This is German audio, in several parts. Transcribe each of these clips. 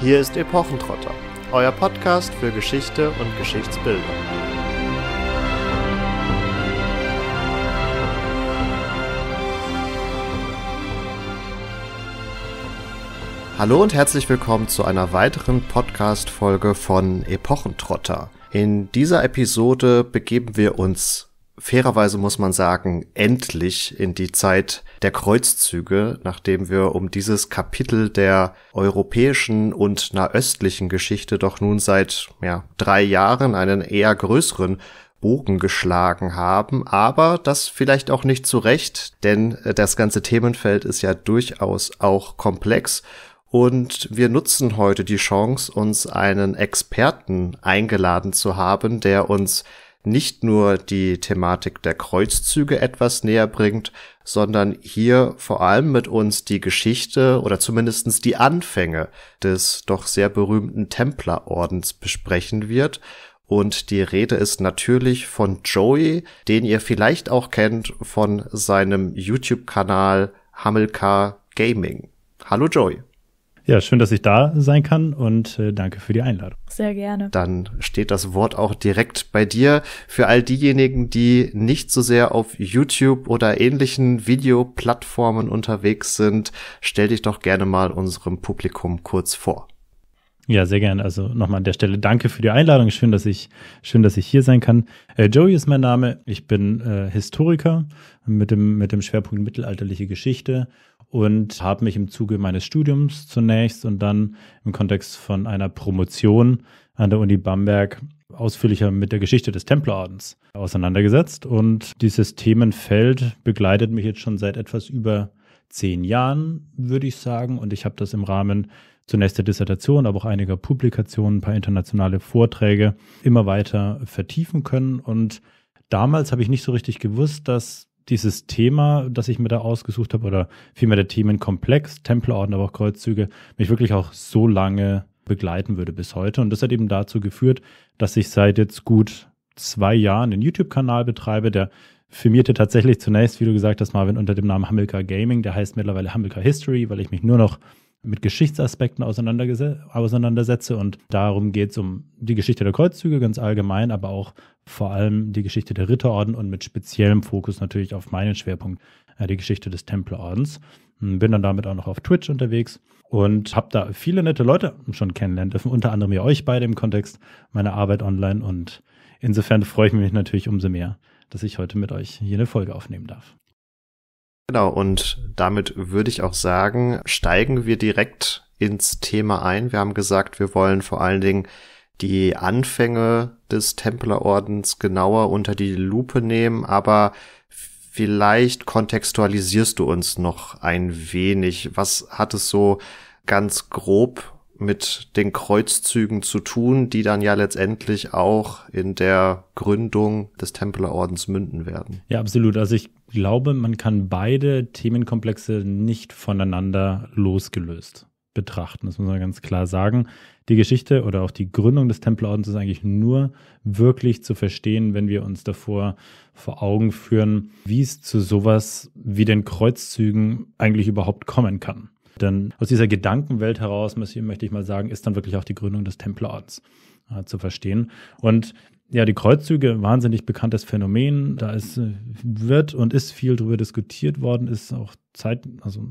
Hier ist Epochentrotter, euer Podcast für Geschichte und Geschichtsbildung. Hallo und herzlich willkommen zu einer weiteren Podcast-Folge von Epochentrotter. In dieser Episode begeben wir uns fairerweise muss man sagen, endlich in die Zeit der Kreuzzüge, nachdem wir um dieses Kapitel der europäischen und nahöstlichen Geschichte doch nun seit ja, drei Jahren einen eher größeren Bogen geschlagen haben, aber das vielleicht auch nicht zu Recht, denn äh, das ganze Themenfeld ist ja durchaus auch komplex und wir nutzen heute die Chance, uns einen Experten eingeladen zu haben, der uns nicht nur die Thematik der Kreuzzüge etwas näher bringt, sondern hier vor allem mit uns die Geschichte oder zumindestens die Anfänge des doch sehr berühmten Templerordens besprechen wird. Und die Rede ist natürlich von Joey, den ihr vielleicht auch kennt von seinem YouTube-Kanal Hamilcar Gaming. Hallo Joey. Ja, schön, dass ich da sein kann und äh, danke für die Einladung. Sehr gerne. Dann steht das Wort auch direkt bei dir. Für all diejenigen, die nicht so sehr auf YouTube oder ähnlichen Videoplattformen unterwegs sind, stell dich doch gerne mal unserem Publikum kurz vor. Ja, sehr gerne. Also nochmal an der Stelle danke für die Einladung. Schön, dass ich, schön, dass ich hier sein kann. Äh, Joey ist mein Name. Ich bin äh, Historiker mit dem, mit dem Schwerpunkt mittelalterliche Geschichte und habe mich im Zuge meines Studiums zunächst und dann im Kontext von einer Promotion an der Uni Bamberg ausführlicher mit der Geschichte des Templerordens auseinandergesetzt. Und dieses Themenfeld begleitet mich jetzt schon seit etwas über zehn Jahren, würde ich sagen. Und ich habe das im Rahmen zunächst der Dissertation, aber auch einiger Publikationen, ein paar internationale Vorträge immer weiter vertiefen können. Und damals habe ich nicht so richtig gewusst, dass dieses Thema, das ich mir da ausgesucht habe, oder vielmehr der Themenkomplex, Tempelorden, aber auch Kreuzzüge, mich wirklich auch so lange begleiten würde bis heute. Und das hat eben dazu geführt, dass ich seit jetzt gut zwei Jahren einen YouTube-Kanal betreibe, der firmierte tatsächlich zunächst, wie du gesagt hast, Marvin, unter dem Namen Hamilcar Gaming. Der heißt mittlerweile Hamilcar History, weil ich mich nur noch mit Geschichtsaspekten auseinandersetze. Und darum geht es um die Geschichte der Kreuzzüge ganz allgemein, aber auch vor allem die Geschichte der Ritterorden und mit speziellem Fokus natürlich auf meinen Schwerpunkt, äh, die Geschichte des Templerordens. Hm, bin dann damit auch noch auf Twitch unterwegs und habe da viele nette Leute schon kennenlernen dürfen, unter anderem ja euch beide im Kontext meiner Arbeit online. Und insofern freue ich mich natürlich umso mehr, dass ich heute mit euch hier eine Folge aufnehmen darf. Genau, und damit würde ich auch sagen, steigen wir direkt ins Thema ein. Wir haben gesagt, wir wollen vor allen Dingen die Anfänge des Templerordens genauer unter die Lupe nehmen, aber vielleicht kontextualisierst du uns noch ein wenig. Was hat es so ganz grob mit den Kreuzzügen zu tun, die dann ja letztendlich auch in der Gründung des Templerordens münden werden. Ja, absolut. Also ich glaube, man kann beide Themenkomplexe nicht voneinander losgelöst betrachten. Das muss man ganz klar sagen. Die Geschichte oder auch die Gründung des Templerordens ist eigentlich nur wirklich zu verstehen, wenn wir uns davor vor Augen führen, wie es zu sowas wie den Kreuzzügen eigentlich überhaupt kommen kann. Denn aus dieser Gedankenwelt heraus, möchte ich mal sagen, ist dann wirklich auch die Gründung des Templerordens äh, zu verstehen. Und ja, die Kreuzzüge, wahnsinnig bekanntes Phänomen. Da ist, äh, wird und ist viel drüber diskutiert worden, ist auch Zeit, also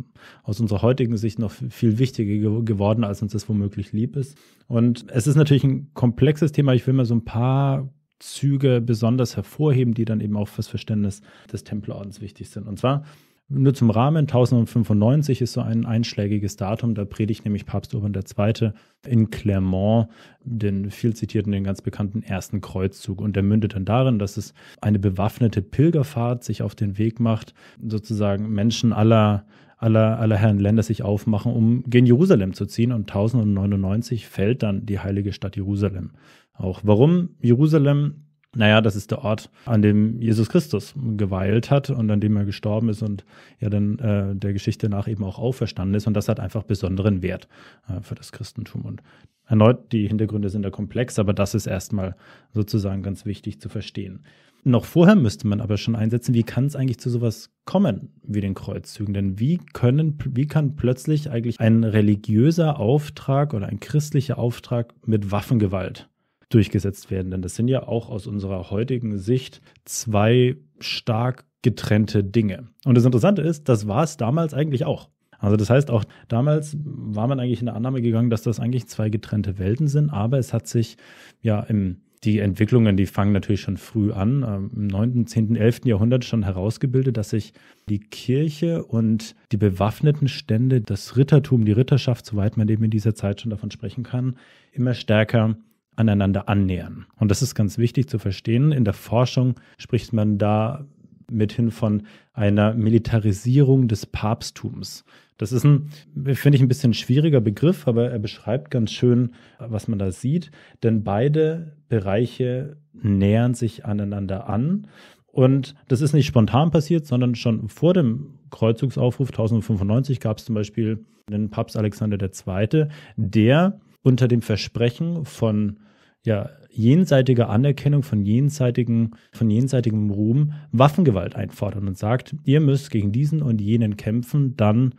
aus unserer heutigen Sicht noch viel wichtiger geworden, als uns das womöglich lieb ist. Und es ist natürlich ein komplexes Thema. Ich will mal so ein paar Züge besonders hervorheben, die dann eben auch fürs Verständnis des Templerordens wichtig sind. Und zwar nur zum Rahmen, 1095 ist so ein einschlägiges Datum, da predigt nämlich Papst Urban II. in Clermont den viel zitierten, den ganz bekannten ersten Kreuzzug. Und der mündet dann darin, dass es eine bewaffnete Pilgerfahrt sich auf den Weg macht, sozusagen Menschen aller aller, aller Herren Länder sich aufmachen, um gegen Jerusalem zu ziehen. Und 1099 fällt dann die heilige Stadt Jerusalem. Auch warum Jerusalem? Naja, das ist der Ort, an dem Jesus Christus geweilt hat und an dem er gestorben ist und ja dann äh, der Geschichte nach eben auch auferstanden ist. Und das hat einfach besonderen Wert äh, für das Christentum. Und erneut, die Hintergründe sind da komplex, aber das ist erstmal sozusagen ganz wichtig zu verstehen. Noch vorher müsste man aber schon einsetzen, wie kann es eigentlich zu sowas kommen wie den Kreuzzügen? Denn wie können, wie kann plötzlich eigentlich ein religiöser Auftrag oder ein christlicher Auftrag mit Waffengewalt durchgesetzt werden. Denn das sind ja auch aus unserer heutigen Sicht zwei stark getrennte Dinge. Und das Interessante ist, das war es damals eigentlich auch. Also das heißt, auch damals war man eigentlich in der Annahme gegangen, dass das eigentlich zwei getrennte Welten sind, aber es hat sich ja im die Entwicklungen, die fangen natürlich schon früh an, ähm, im 9., 10., 11. Jahrhundert schon herausgebildet, dass sich die Kirche und die bewaffneten Stände, das Rittertum, die Ritterschaft, soweit man eben in dieser Zeit schon davon sprechen kann, immer stärker aneinander annähern. Und das ist ganz wichtig zu verstehen. In der Forschung spricht man da mithin von einer Militarisierung des Papsttums. Das ist ein, finde ich, ein bisschen schwieriger Begriff, aber er beschreibt ganz schön, was man da sieht. Denn beide Bereiche nähern sich aneinander an. Und das ist nicht spontan passiert, sondern schon vor dem Kreuzungsaufruf 1095 gab es zum Beispiel den Papst Alexander II., der unter dem Versprechen von ja, jenseitiger Anerkennung, von, jenseitigen, von jenseitigem Ruhm Waffengewalt einfordern und sagt, ihr müsst gegen diesen und jenen kämpfen, dann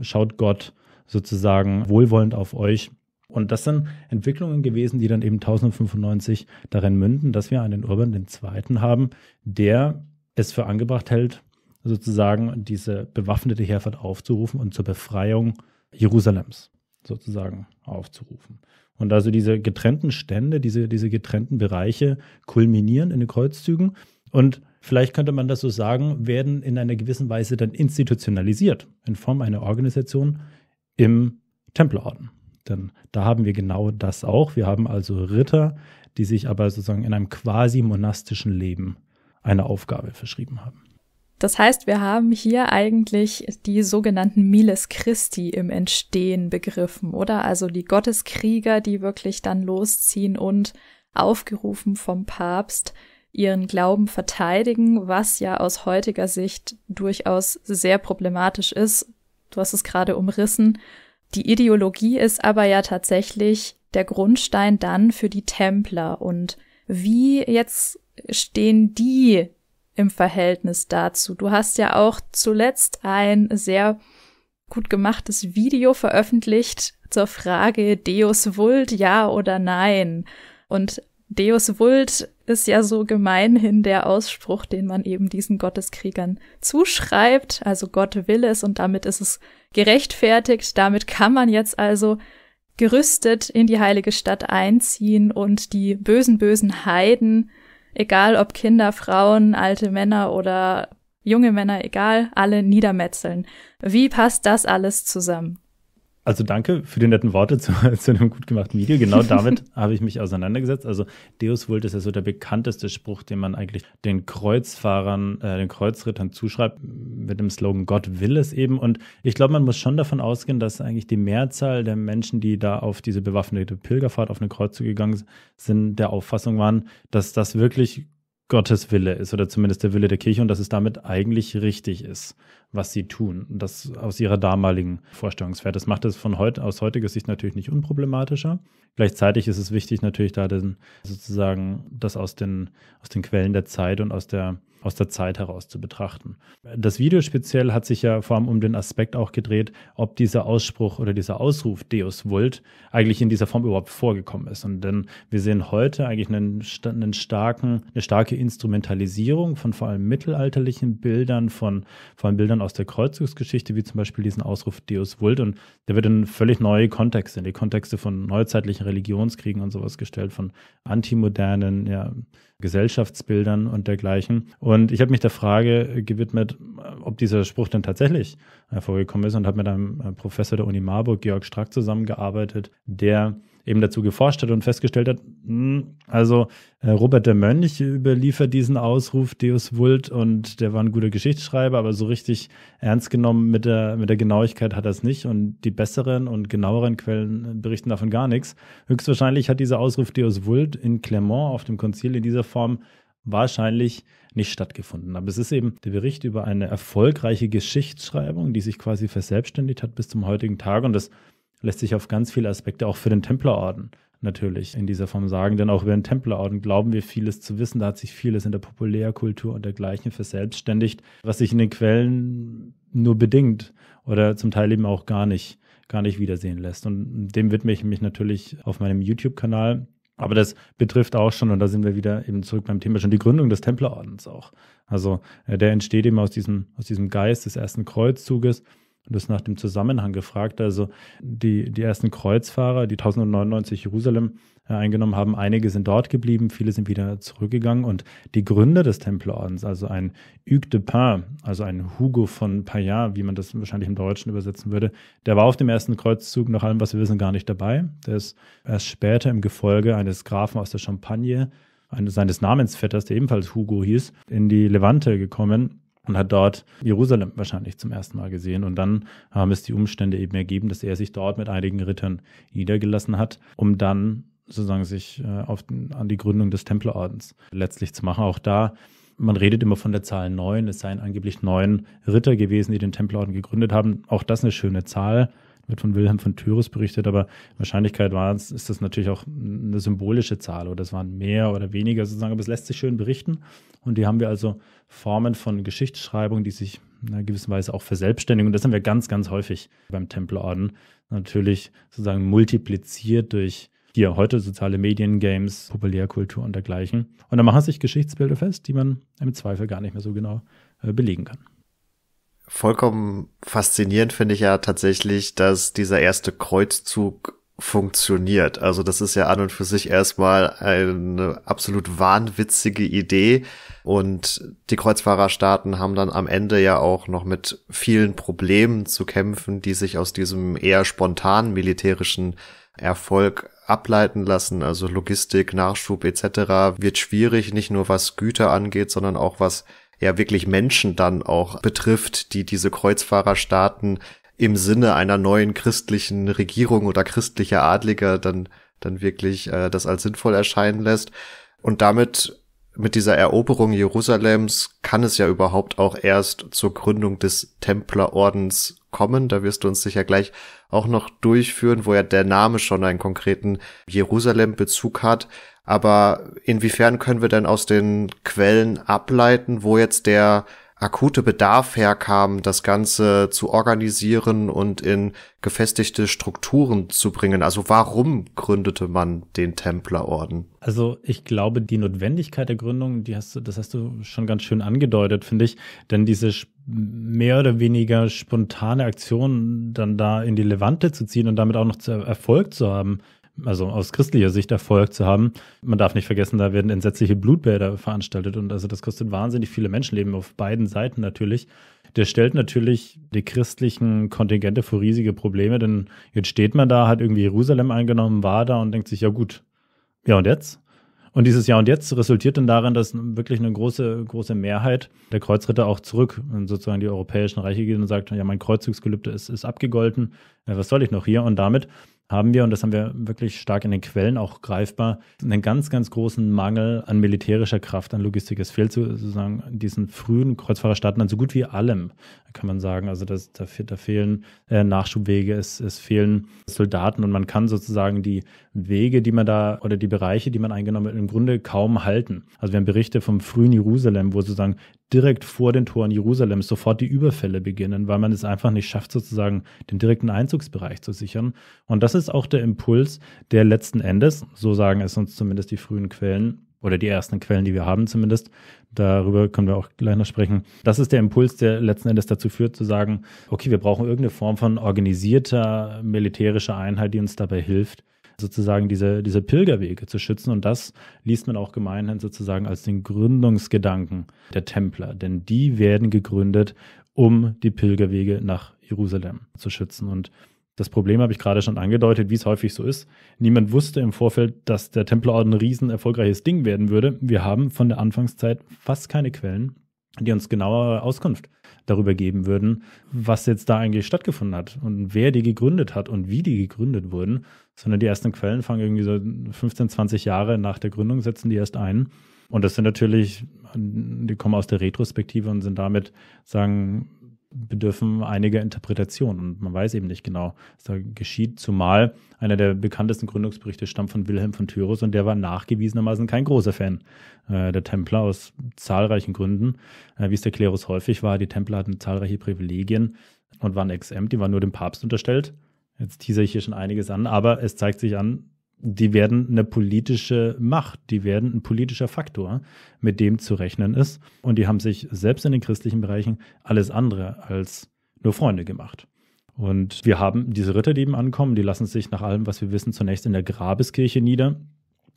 schaut Gott sozusagen wohlwollend auf euch. Und das sind Entwicklungen gewesen, die dann eben 1095 darin münden, dass wir einen Urban II. haben, der es für angebracht hält, sozusagen diese bewaffnete Herfahrt aufzurufen und zur Befreiung Jerusalems sozusagen aufzurufen. Und also diese getrennten Stände, diese, diese getrennten Bereiche kulminieren in den Kreuzzügen und vielleicht könnte man das so sagen, werden in einer gewissen Weise dann institutionalisiert in Form einer Organisation im Templerorden. Denn da haben wir genau das auch. Wir haben also Ritter, die sich aber sozusagen in einem quasi monastischen Leben eine Aufgabe verschrieben haben. Das heißt, wir haben hier eigentlich die sogenannten Miles Christi im Entstehen begriffen, oder? Also die Gotteskrieger, die wirklich dann losziehen und aufgerufen vom Papst ihren Glauben verteidigen, was ja aus heutiger Sicht durchaus sehr problematisch ist. Du hast es gerade umrissen. Die Ideologie ist aber ja tatsächlich der Grundstein dann für die Templer und wie jetzt stehen die im Verhältnis dazu? Du hast ja auch zuletzt ein sehr gut gemachtes Video veröffentlicht zur Frage Deus Vult, ja oder nein. Und Deus Vult ist ja so gemeinhin der Ausspruch, den man eben diesen Gotteskriegern zuschreibt. Also Gott will es und damit ist es gerechtfertigt. Damit kann man jetzt also gerüstet in die heilige Stadt einziehen und die bösen, bösen Heiden egal ob Kinder, Frauen, alte Männer oder junge Männer, egal, alle niedermetzeln. Wie passt das alles zusammen? also danke für die netten Worte zu, zu einem gut gemachten Video. Genau damit habe ich mich auseinandergesetzt. Also Deus Vult ist ja so der bekannteste Spruch, den man eigentlich den Kreuzfahrern, äh, den Kreuzrittern zuschreibt, mit dem Slogan Gott will es eben. Und ich glaube, man muss schon davon ausgehen, dass eigentlich die Mehrzahl der Menschen, die da auf diese bewaffnete Pilgerfahrt auf eine Kreuz zugegangen sind, der Auffassung waren, dass das wirklich Gottes Wille ist oder zumindest der Wille der Kirche und dass es damit eigentlich richtig ist was sie tun. Das aus ihrer damaligen Vorstellungswert. Das macht es von heute aus heutiger Sicht natürlich nicht unproblematischer. Gleichzeitig ist es wichtig, natürlich da den, sozusagen das aus den, aus den Quellen der Zeit und aus der aus der Zeit heraus zu betrachten. Das Video speziell hat sich ja vor allem um den Aspekt auch gedreht, ob dieser Ausspruch oder dieser Ausruf Deus Vult eigentlich in dieser Form überhaupt vorgekommen ist. Und denn wir sehen heute eigentlich einen, einen starken, eine starke Instrumentalisierung von vor allem mittelalterlichen Bildern, von vor allem Bildern aus der Kreuzungsgeschichte, wie zum Beispiel diesen Ausruf Deus Vult. Und der wird in völlig neue Kontexte, in die Kontexte von neuzeitlichen Religionskriegen und sowas gestellt, von antimodernen, ja, Gesellschaftsbildern und dergleichen. Und ich habe mich der Frage gewidmet, ob dieser Spruch denn tatsächlich hervorgekommen ist und habe mit einem Professor der Uni Marburg, Georg Strack, zusammengearbeitet, der eben dazu geforscht hat und festgestellt hat, mh, hm, also äh, Robert der Mönch überliefert diesen Ausruf Deus Vult und der war ein guter Geschichtsschreiber, aber so richtig ernst genommen mit der, mit der Genauigkeit hat er es nicht und die besseren und genaueren Quellen äh, berichten davon gar nichts. Höchstwahrscheinlich hat dieser Ausruf Deus Vult in Clermont auf dem Konzil in dieser Form wahrscheinlich nicht stattgefunden. Aber es ist eben der Bericht über eine erfolgreiche Geschichtsschreibung, die sich quasi verselbstständigt hat bis zum heutigen Tag und das lässt sich auf ganz viele Aspekte auch für den Templerorden natürlich in dieser Form sagen, denn auch über den Templerorden glauben wir vieles zu wissen. Da hat sich vieles in der Populärkultur und dergleichen verselbstständigt, was sich in den Quellen nur bedingt oder zum Teil eben auch gar nicht, gar nicht wiedersehen lässt. Und dem widme ich mich natürlich auf meinem YouTube-Kanal. Aber das betrifft auch schon, und da sind wir wieder eben zurück beim Thema, schon die Gründung des Templerordens auch. Also äh, der entsteht eben aus diesem, aus diesem Geist des ersten Kreuzzuges Du hast nach dem Zusammenhang gefragt. Also die, die ersten Kreuzfahrer, die 1099 Jerusalem äh, eingenommen haben, einige sind dort geblieben, viele sind wieder zurückgegangen. Und die Gründer des Tempelordens, also ein Hugues de Pain, also ein Hugo von Payan, wie man das wahrscheinlich im Deutschen übersetzen würde, der war auf dem ersten Kreuzzug nach allem, was wir wissen, gar nicht dabei. Der ist erst später im Gefolge eines Grafen aus der Champagne, eines, seines Namensvetters, der ebenfalls Hugo hieß, in die Levante gekommen und hat dort Jerusalem wahrscheinlich zum ersten Mal gesehen. Und dann haben es die Umstände eben ergeben, dass er sich dort mit einigen Rittern niedergelassen hat, um dann sozusagen sich äh, auf den, an die Gründung des Templerordens letztlich zu machen. Auch da, man redet immer von der Zahl neun, es seien angeblich neun Ritter gewesen, die den Templerorden gegründet haben. Auch das eine schöne Zahl wird von Wilhelm von Thüres berichtet, aber Wahrscheinlichkeit war es, ist das natürlich auch eine symbolische Zahl oder es waren mehr oder weniger sozusagen, aber es lässt sich schön berichten. Und hier haben wir also Formen von Geschichtsschreibung, die sich in einer gewissen Weise auch verselbstständigen. Und das haben wir ganz, ganz häufig beim Templerorden. Natürlich sozusagen multipliziert durch hier heute soziale Medien, Games, Populärkultur und dergleichen. Und da machen sich Geschichtsbilder fest, die man im Zweifel gar nicht mehr so genau äh, belegen kann vollkommen faszinierend finde ich ja tatsächlich, dass dieser erste Kreuzzug funktioniert. Also das ist ja an und für sich erstmal eine absolut wahnwitzige Idee. Und die Kreuzfahrerstaaten haben dann am Ende ja auch noch mit vielen Problemen zu kämpfen, die sich aus diesem eher spontanen militärischen Erfolg ableiten lassen. Also Logistik, Nachschub etc. wird schwierig, nicht nur was Güter angeht, sondern auch was ja wirklich Menschen dann auch betrifft, die diese Kreuzfahrerstaaten im Sinne einer neuen christlichen Regierung oder christlicher Adliger dann, dann wirklich äh, das als sinnvoll erscheinen lässt. Und damit, mit dieser Eroberung Jerusalems, kann es ja überhaupt auch erst zur Gründung des Templerordens kommen. Da wirst du uns sicher gleich auch noch durchführen, wo ja der Name schon einen konkreten Jerusalem-Bezug hat. Aber inwiefern können wir denn aus den Quellen ableiten, wo jetzt der akute Bedarf herkam, das Ganze zu organisieren und in gefestigte Strukturen zu bringen? Also warum gründete man den Templerorden? Also ich glaube, die Notwendigkeit der Gründung, die hast du, das hast du schon ganz schön angedeutet, finde ich. Denn diese mehr oder weniger spontane Aktionen dann da in die Levante zu ziehen und damit auch noch zu Erfolg zu haben, also aus christlicher Sicht Erfolg zu haben. Man darf nicht vergessen, da werden entsetzliche Blutbäder veranstaltet und also das kostet wahnsinnig viele Menschenleben auf beiden Seiten natürlich. Der stellt natürlich die christlichen Kontingente vor riesige Probleme, denn jetzt steht man da, hat irgendwie Jerusalem eingenommen, war da und denkt sich, ja gut, ja und jetzt? Und dieses Jahr und Jetzt resultiert dann darin, dass wirklich eine große, große Mehrheit der Kreuzritter auch zurück in sozusagen die europäischen Reiche geht und sagt, ja, mein Kreuzzugsgelübde ist, ist abgegolten, äh, was soll ich noch hier? Und damit haben wir, und das haben wir wirklich stark in den Quellen auch greifbar, einen ganz, ganz großen Mangel an militärischer Kraft, an Logistik. Es fehlt sozusagen diesen frühen Kreuzfahrerstaaten an so gut wie allem, kann man sagen. Also das, da, da fehlen äh, Nachschubwege, es, es fehlen Soldaten und man kann sozusagen die Wege, die man da oder die Bereiche, die man eingenommen hat, im Grunde kaum halten. Also wir haben Berichte vom frühen Jerusalem, wo sozusagen direkt vor den Toren Jerusalems sofort die Überfälle beginnen, weil man es einfach nicht schafft, sozusagen den direkten Einzugsbereich zu sichern. Und das ist auch der Impuls, der letzten Endes, so sagen es uns zumindest die frühen Quellen, oder die ersten Quellen, die wir haben zumindest, darüber können wir auch gleich noch sprechen. Das ist der Impuls, der letzten Endes dazu führt, zu sagen, okay, wir brauchen irgendeine Form von organisierter militärischer Einheit, die uns dabei hilft, sozusagen diese, diese Pilgerwege zu schützen. Und das liest man auch gemeinhin sozusagen als den Gründungsgedanken der Templer. Denn die werden gegründet, um die Pilgerwege nach Jerusalem zu schützen. Und das Problem habe ich gerade schon angedeutet, wie es häufig so ist. Niemand wusste im Vorfeld, dass der Templerorden ein riesen erfolgreiches Ding werden würde. Wir haben von der Anfangszeit fast keine Quellen, die uns genauere Auskunft geben darüber geben würden, was jetzt da eigentlich stattgefunden hat und wer die gegründet hat und wie die gegründet wurden, sondern die ersten Quellen fangen irgendwie so 15, 20 Jahre nach der Gründung, setzen die erst ein. Und das sind natürlich, die kommen aus der Retrospektive und sind damit, sagen, bedürfen einiger Interpretationen und man weiß eben nicht genau, was da geschieht. Zumal einer der bekanntesten Gründungsberichte stammt von Wilhelm von Tyros und der war nachgewiesenermaßen kein großer Fan äh, der Templer aus zahlreichen Gründen. Äh, wie es der Klerus häufig war, die Templer hatten zahlreiche Privilegien und waren exempt, die waren nur dem Papst unterstellt. Jetzt teaser ich hier schon einiges an, aber es zeigt sich an, die werden eine politische Macht, die werden ein politischer Faktor, mit dem zu rechnen ist. Und die haben sich selbst in den christlichen Bereichen alles andere als nur Freunde gemacht. Und wir haben diese Ritter, die eben ankommen, die lassen sich nach allem, was wir wissen, zunächst in der Grabeskirche nieder.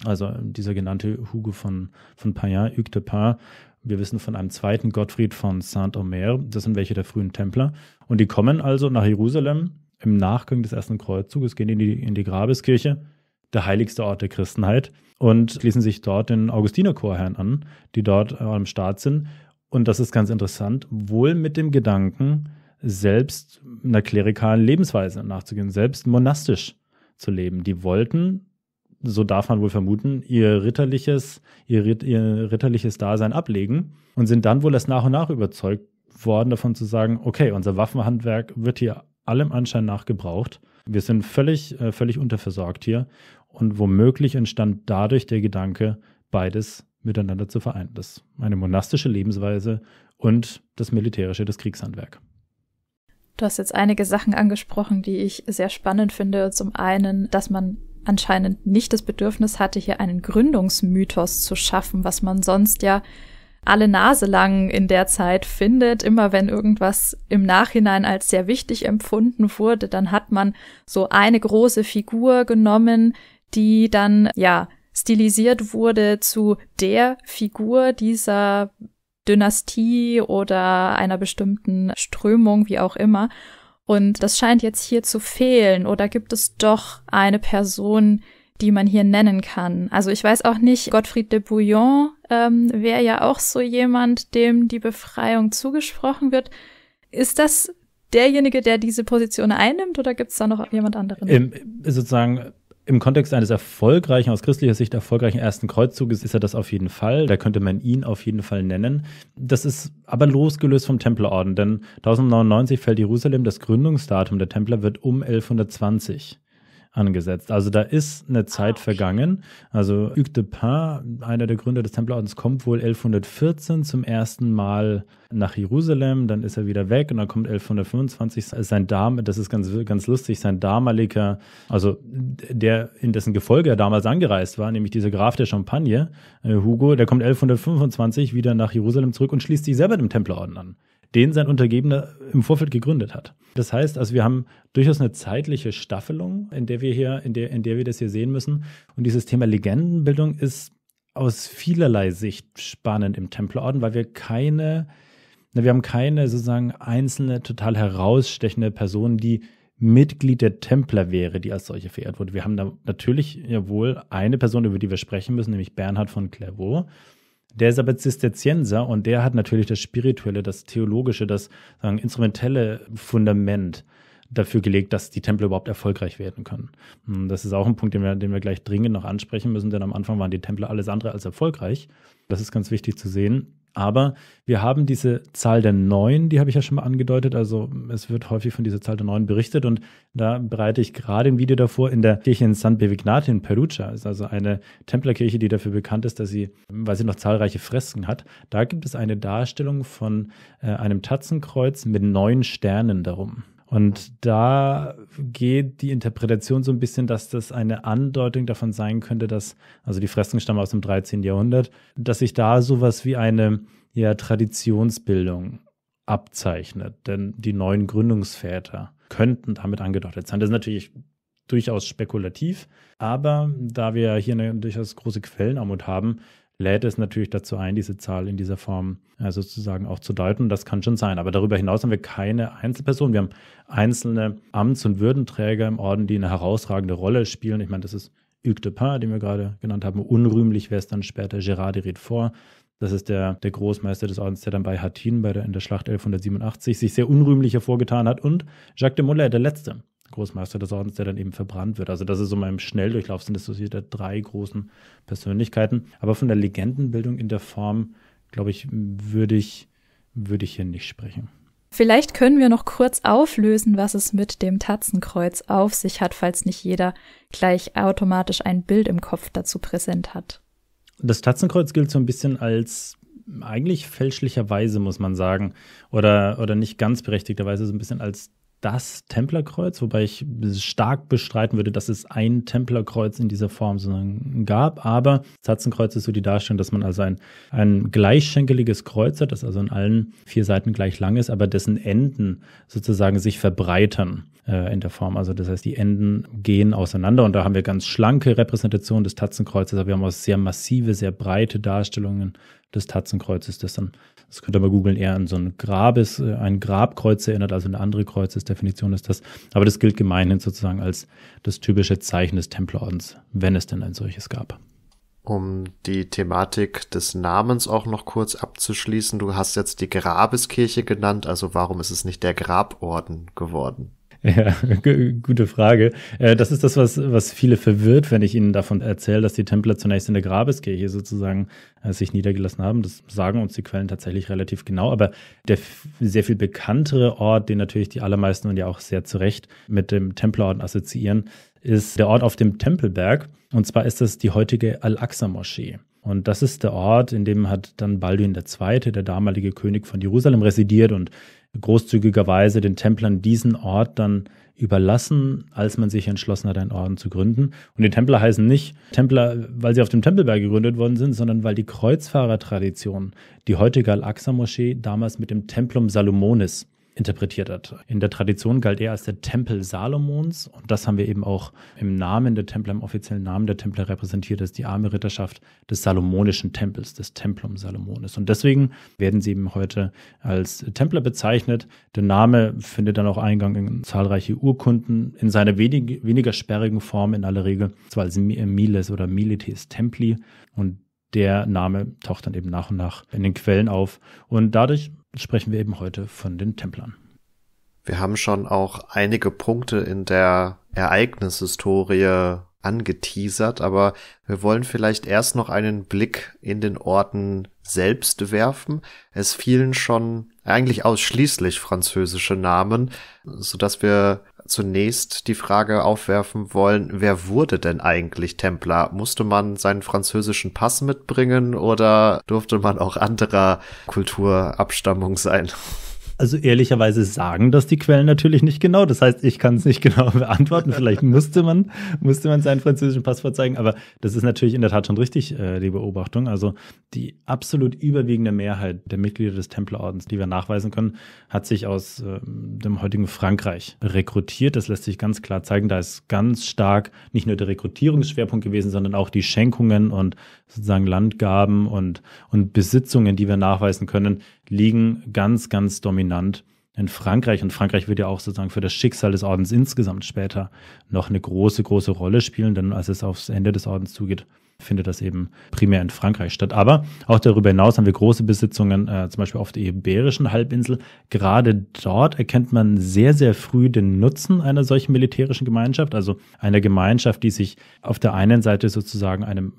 Also dieser genannte Hugo von, von Payen, Hugues de Pain. wir wissen von einem zweiten Gottfried von Saint-Omer, das sind welche der frühen Templer. Und die kommen also nach Jerusalem im Nachgang des ersten Kreuzzuges, gehen in die, in die Grabeskirche der heiligste Ort der Christenheit und schließen sich dort den Augustinerchorherren an, die dort äh, am Start sind. Und das ist ganz interessant, wohl mit dem Gedanken, selbst einer klerikalen Lebensweise nachzugehen, selbst monastisch zu leben. Die wollten, so darf man wohl vermuten, ihr ritterliches, ihr, ihr ritterliches Dasein ablegen und sind dann wohl erst nach und nach überzeugt worden davon zu sagen, okay, unser Waffenhandwerk wird hier allem Anschein nach gebraucht. Wir sind völlig, äh, völlig unterversorgt hier und womöglich entstand dadurch der Gedanke, beides miteinander zu vereinen. Das meine monastische Lebensweise und das militärische, das Kriegshandwerk. Du hast jetzt einige Sachen angesprochen, die ich sehr spannend finde. Zum einen, dass man anscheinend nicht das Bedürfnis hatte, hier einen Gründungsmythos zu schaffen, was man sonst ja alle Nase lang in der Zeit findet. Immer wenn irgendwas im Nachhinein als sehr wichtig empfunden wurde, dann hat man so eine große Figur genommen, die dann, ja, stilisiert wurde zu der Figur dieser Dynastie oder einer bestimmten Strömung, wie auch immer. Und das scheint jetzt hier zu fehlen. Oder gibt es doch eine Person, die man hier nennen kann? Also ich weiß auch nicht, Gottfried de Bouillon ähm, wäre ja auch so jemand, dem die Befreiung zugesprochen wird. Ist das derjenige, der diese Position einnimmt, oder gibt es da noch jemand anderen? Ähm, sozusagen im Kontext eines erfolgreichen, aus christlicher Sicht erfolgreichen ersten Kreuzzuges ist er das auf jeden Fall. Da könnte man ihn auf jeden Fall nennen. Das ist aber losgelöst vom Templerorden, denn 1099 fällt Jerusalem, das Gründungsdatum der Templer wird um 1120 angesetzt. Also da ist eine ah, Zeit vergangen. Also Hugues de Pin, einer der Gründer des Templerordens, kommt wohl 1114 zum ersten Mal nach Jerusalem, dann ist er wieder weg und dann kommt 1125 sein Dame, das ist ganz, ganz lustig, sein damaliger, also der, in dessen Gefolge er damals angereist war, nämlich dieser Graf der Champagne, äh, Hugo, der kommt 1125 wieder nach Jerusalem zurück und schließt sich selber dem Templerorden an den sein Untergebener im Vorfeld gegründet hat. Das heißt, also wir haben durchaus eine zeitliche Staffelung, in der wir hier, in der, in der wir das hier sehen müssen. Und dieses Thema Legendenbildung ist aus vielerlei Sicht spannend im Templerorden, weil wir keine, wir haben keine sozusagen einzelne, total herausstechende Person, die Mitglied der Templer wäre, die als solche verehrt wurde. Wir haben da natürlich ja wohl eine Person, über die wir sprechen müssen, nämlich Bernhard von Clairvaux der ist aber Zisterzienser und der hat natürlich das Spirituelle, das Theologische, das sagen, instrumentelle Fundament dafür gelegt, dass die Tempel überhaupt erfolgreich werden können. Hm, das ist auch ein Punkt, den wir, den wir gleich dringend noch ansprechen müssen, denn am Anfang waren die Tempel alles andere als erfolgreich. Das ist ganz wichtig zu sehen. Aber wir haben diese Zahl der Neun, die habe ich ja schon mal angedeutet. Also es wird häufig von dieser Zahl der Neun berichtet und da bereite ich gerade ein Video davor in der Kirche in San Bevignate in Perugia. Ist also eine Templerkirche, die dafür bekannt ist, dass sie, weil sie noch zahlreiche Fresken hat. Da gibt es eine Darstellung von äh, einem Tatzenkreuz mit neun Sternen darum. Und da geht die Interpretation so ein bisschen, dass das eine Andeutung davon sein könnte, dass, also die Fresken stammen aus dem 13. Jahrhundert, dass sich da sowas wie eine ja, Traditionsbildung abzeichnet. Denn die neuen Gründungsväter könnten damit angedeutet sein. Das ist natürlich durchaus spekulativ, aber da wir hier eine durchaus große Quellenarmut haben, lädt es natürlich dazu ein, diese Zahl in dieser Form äh, sozusagen auch zu deuten. Das kann schon sein. Aber darüber hinaus haben wir keine Einzelpersonen. Wir haben einzelne Amts- und Würdenträger im Orden, die eine herausragende Rolle spielen. Ich meine, das ist Hugues de Pin, den wir gerade genannt haben. Unrühmlich wäre es dann später Gérard de Redfort. Das ist der, der Großmeister des Ordens, der dann bei Hattin bei der, in der Schlacht 1187 sich sehr unrühmlich hervorgetan hat. Und Jacques de Molay, der Letzte, Großmeister des Ordens, der dann eben verbrannt wird. Also das ist so mein Schnelldurchlauf sind das so diese drei großen Persönlichkeiten. Aber von der Legendenbildung in der Form, glaube ich, würde ich, würde ich hier nicht sprechen. Vielleicht können wir noch kurz auflösen, was es mit dem Tatzenkreuz auf sich hat, falls nicht jeder gleich automatisch ein Bild im Kopf dazu präsent hat. Das Tatzenkreuz gilt so ein bisschen als eigentlich fälschlicherweise, muss man sagen, oder, oder nicht ganz berechtigterweise, so ein bisschen als das Templerkreuz, wobei ich stark bestreiten würde, dass es ein Templerkreuz in dieser Form gab. Aber Satzenkreuz ist so die Darstellung, dass man also ein, ein gleichschenkeliges Kreuz hat, das also an allen vier Seiten gleich lang ist, aber dessen Enden sozusagen sich verbreitern äh, in der Form. Also das heißt, die Enden gehen auseinander und da haben wir ganz schlanke Repräsentationen des Tatzenkreuzes, aber wir haben auch sehr massive, sehr breite Darstellungen des Tatzenkreuzes, das dann, das könnt ihr googeln, eher an so ein Grabes, äh, ein Grabkreuz erinnert, also eine andere Kreuzesdefinition ist das. Aber das gilt gemeinhin sozusagen als das typische Zeichen des Templerordens, wenn es denn ein solches gab. Um die Thematik des Namens auch noch kurz abzuschließen, du hast jetzt die Grabeskirche genannt, also warum ist es nicht der Graborden geworden? Ja, gute Frage. Äh, das ist das, was, was viele verwirrt, wenn ich ihnen davon erzähle, dass die Templer zunächst in der Grabeskirche sozusagen äh, sich niedergelassen haben. Das sagen uns die Quellen tatsächlich relativ genau. Aber der sehr viel bekanntere Ort, den natürlich die allermeisten und ja auch sehr zu Recht mit dem Templerorden assoziieren, ist der Ort auf dem Tempelberg. Und zwar ist das die heutige Al-Aqsa-Moschee. Und das ist der Ort, in dem hat dann Balduin II., der damalige König von Jerusalem, residiert und großzügigerweise den Templern diesen Ort dann überlassen, als man sich entschlossen hat, einen Orden zu gründen. Und die Templer heißen nicht Templer, weil sie auf dem Tempelberg gegründet worden sind, sondern weil die Kreuzfahrertradition, die heutige Al-Aqsa-Moschee, damals mit dem Templum Salomonis interpretiert hat. In der Tradition galt er als der Tempel Salomons und das haben wir eben auch im Namen der Templer, im offiziellen Namen der Templer repräsentiert, als die arme Ritterschaft des salomonischen Tempels, des Templum Salomones. Und deswegen werden sie eben heute als Templer bezeichnet. Der Name findet dann auch Eingang in zahlreiche Urkunden, in seiner wenig, weniger sperrigen Form in aller Regel, zwar als äh, Miles oder Milites Templi und der Name taucht dann eben nach und nach in den Quellen auf. Und dadurch sprechen wir eben heute von den Templern. Wir haben schon auch einige Punkte in der Ereignishistorie angeteasert, aber wir wollen vielleicht erst noch einen Blick in den Orten selbst werfen. Es fielen schon eigentlich ausschließlich französische Namen, so dass wir zunächst die Frage aufwerfen wollen, wer wurde denn eigentlich Templer? Musste man seinen französischen Pass mitbringen oder durfte man auch anderer Kulturabstammung sein? also ehrlicherweise sagen das die Quellen natürlich nicht genau. Das heißt, ich kann es nicht genau beantworten. Vielleicht musste man, musste man seinen französischen Passwort zeigen. Aber das ist natürlich in der Tat schon richtig, äh, die Beobachtung. Also die absolut überwiegende Mehrheit der Mitglieder des Templerordens, die wir nachweisen können, hat sich aus äh, dem heutigen Frankreich rekrutiert. Das lässt sich ganz klar zeigen. Da ist ganz stark nicht nur der Rekrutierungsschwerpunkt gewesen, sondern auch die Schenkungen und sozusagen Landgaben und, und Besitzungen, die wir nachweisen können, liegen ganz, ganz dominant in Frankreich. Und Frankreich wird ja auch sozusagen für das Schicksal des Ordens insgesamt später noch eine große, große Rolle spielen, denn als es aufs Ende des Ordens zugeht, findet das eben primär in Frankreich statt. Aber auch darüber hinaus haben wir große Besitzungen, äh, zum Beispiel auf der Iberischen Halbinsel. Gerade dort erkennt man sehr, sehr früh den Nutzen einer solchen militärischen Gemeinschaft, also einer Gemeinschaft, die sich auf der einen Seite sozusagen einem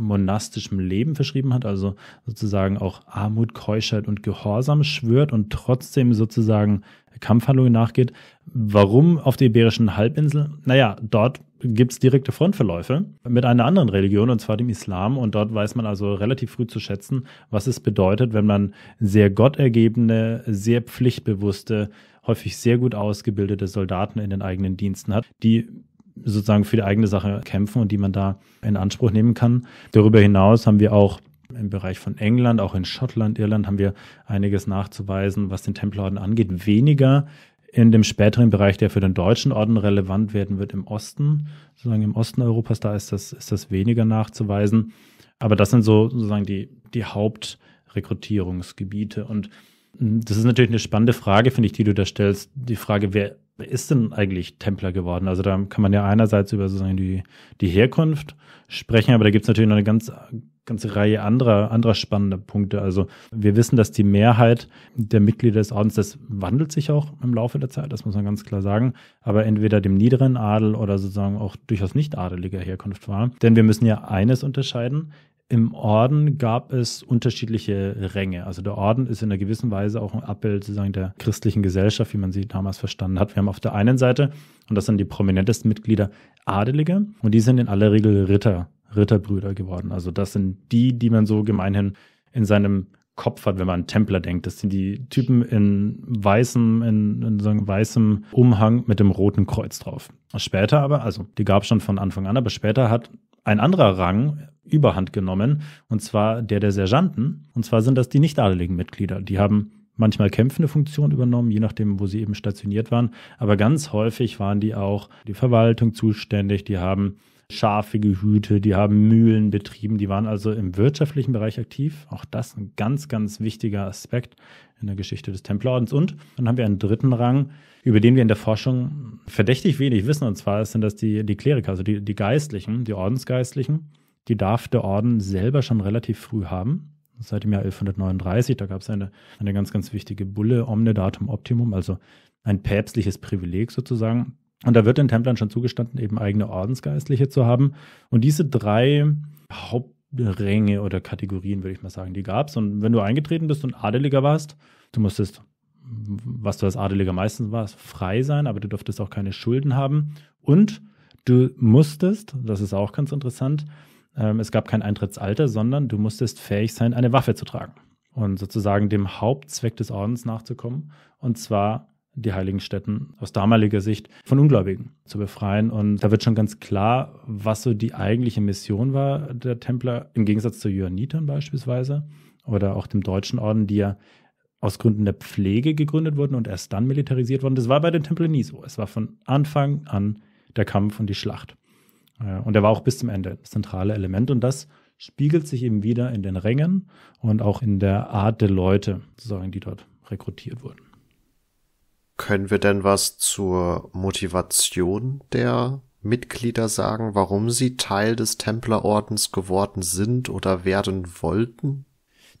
monastischem Leben verschrieben hat, also sozusagen auch Armut, Keuschheit und Gehorsam schwört und trotzdem sozusagen Kampfhandlungen nachgeht. Warum auf der Iberischen Halbinsel? Naja, dort gibt es direkte Frontverläufe mit einer anderen Religion, und zwar dem Islam. Und dort weiß man also relativ früh zu schätzen, was es bedeutet, wenn man sehr gottergebene, sehr pflichtbewusste, häufig sehr gut ausgebildete Soldaten in den eigenen Diensten hat, die sozusagen für die eigene Sache kämpfen und die man da in Anspruch nehmen kann. Darüber hinaus haben wir auch im Bereich von England, auch in Schottland, Irland haben wir einiges nachzuweisen, was den Templerorden angeht. Weniger in dem späteren Bereich, der für den deutschen Orden relevant werden wird, im Osten, sozusagen im Osten Europas, da ist das, ist das weniger nachzuweisen. Aber das sind so sozusagen die, die Hauptrekrutierungsgebiete. Und hm, das ist natürlich eine spannende Frage, finde ich, die du da stellst. Die Frage, wer ist denn eigentlich Templer geworden? Also da kann man ja einerseits über sozusagen die, die Herkunft sprechen, aber da gibt es natürlich noch eine ganz, ganze Reihe anderer, anderer spannender Punkte. Also wir wissen, dass die Mehrheit der Mitglieder des Ordens, das wandelt sich auch im Laufe der Zeit, das muss man ganz klar sagen, aber entweder dem niederen Adel oder sozusagen auch durchaus nicht adeliger Herkunft war. Denn wir müssen ja eines unterscheiden, im Orden gab es unterschiedliche Ränge. Also der Orden ist in einer gewissen Weise auch ein Abbild sozusagen der christlichen Gesellschaft, wie man sie damals verstanden hat. Wir haben auf der einen Seite, und das sind die prominentesten Mitglieder, Adelige, und die sind in aller Regel Ritter, Ritterbrüder geworden. Also das sind die, die man so gemeinhin in seinem Kopf hat, wenn man an Templer denkt. Das sind die Typen in weißem, in, in so einem weißem Umhang mit dem roten Kreuz drauf. Später aber, also die gab es schon von Anfang an, aber später hat ein anderer Rang überhand genommen, und zwar der der Sergeanten. Und zwar sind das die nichtadeligen Mitglieder. Die haben manchmal kämpfende Funktionen übernommen, je nachdem, wo sie eben stationiert waren. Aber ganz häufig waren die auch die Verwaltung zuständig, die haben Schafe gehütet, die haben Mühlen betrieben, die waren also im wirtschaftlichen Bereich aktiv. Auch das ein ganz, ganz wichtiger Aspekt in der Geschichte des Templerordens. Und dann haben wir einen dritten Rang, über den wir in der Forschung verdächtig wenig wissen. Und zwar sind das die, die Kleriker, also die, die Geistlichen, die Ordensgeistlichen. Die darf der Orden selber schon relativ früh haben. Seit dem Jahr 1139, da gab es eine, eine ganz, ganz wichtige Bulle, Omne Datum Optimum, also ein päpstliches Privileg sozusagen. Und da wird den Templern schon zugestanden, eben eigene Ordensgeistliche zu haben. Und diese drei Hauptränge oder Kategorien, würde ich mal sagen, die gab es. Und wenn du eingetreten bist und Adeliger warst, du musstest was du als Adeliger meistens warst, frei sein, aber du durftest auch keine Schulden haben. Und du musstest, das ist auch ganz interessant, ähm, es gab kein Eintrittsalter, sondern du musstest fähig sein, eine Waffe zu tragen und sozusagen dem Hauptzweck des Ordens nachzukommen, und zwar die heiligen Stätten aus damaliger Sicht von Ungläubigen zu befreien. Und da wird schon ganz klar, was so die eigentliche Mission war der Templer, im Gegensatz zu Johannitern beispielsweise oder auch dem deutschen Orden, die ja aus Gründen der Pflege gegründet wurden und erst dann militarisiert wurden. Das war bei den Templern nie so. Es war von Anfang an der Kampf und die Schlacht. Äh, und er war auch bis zum Ende das zentrale Element. Und das spiegelt sich eben wieder in den Rängen und auch in der Art der Leute, sozusagen, die dort rekrutiert wurden. Können wir denn was zur Motivation der Mitglieder sagen, warum sie Teil des Templerordens geworden sind oder werden wollten?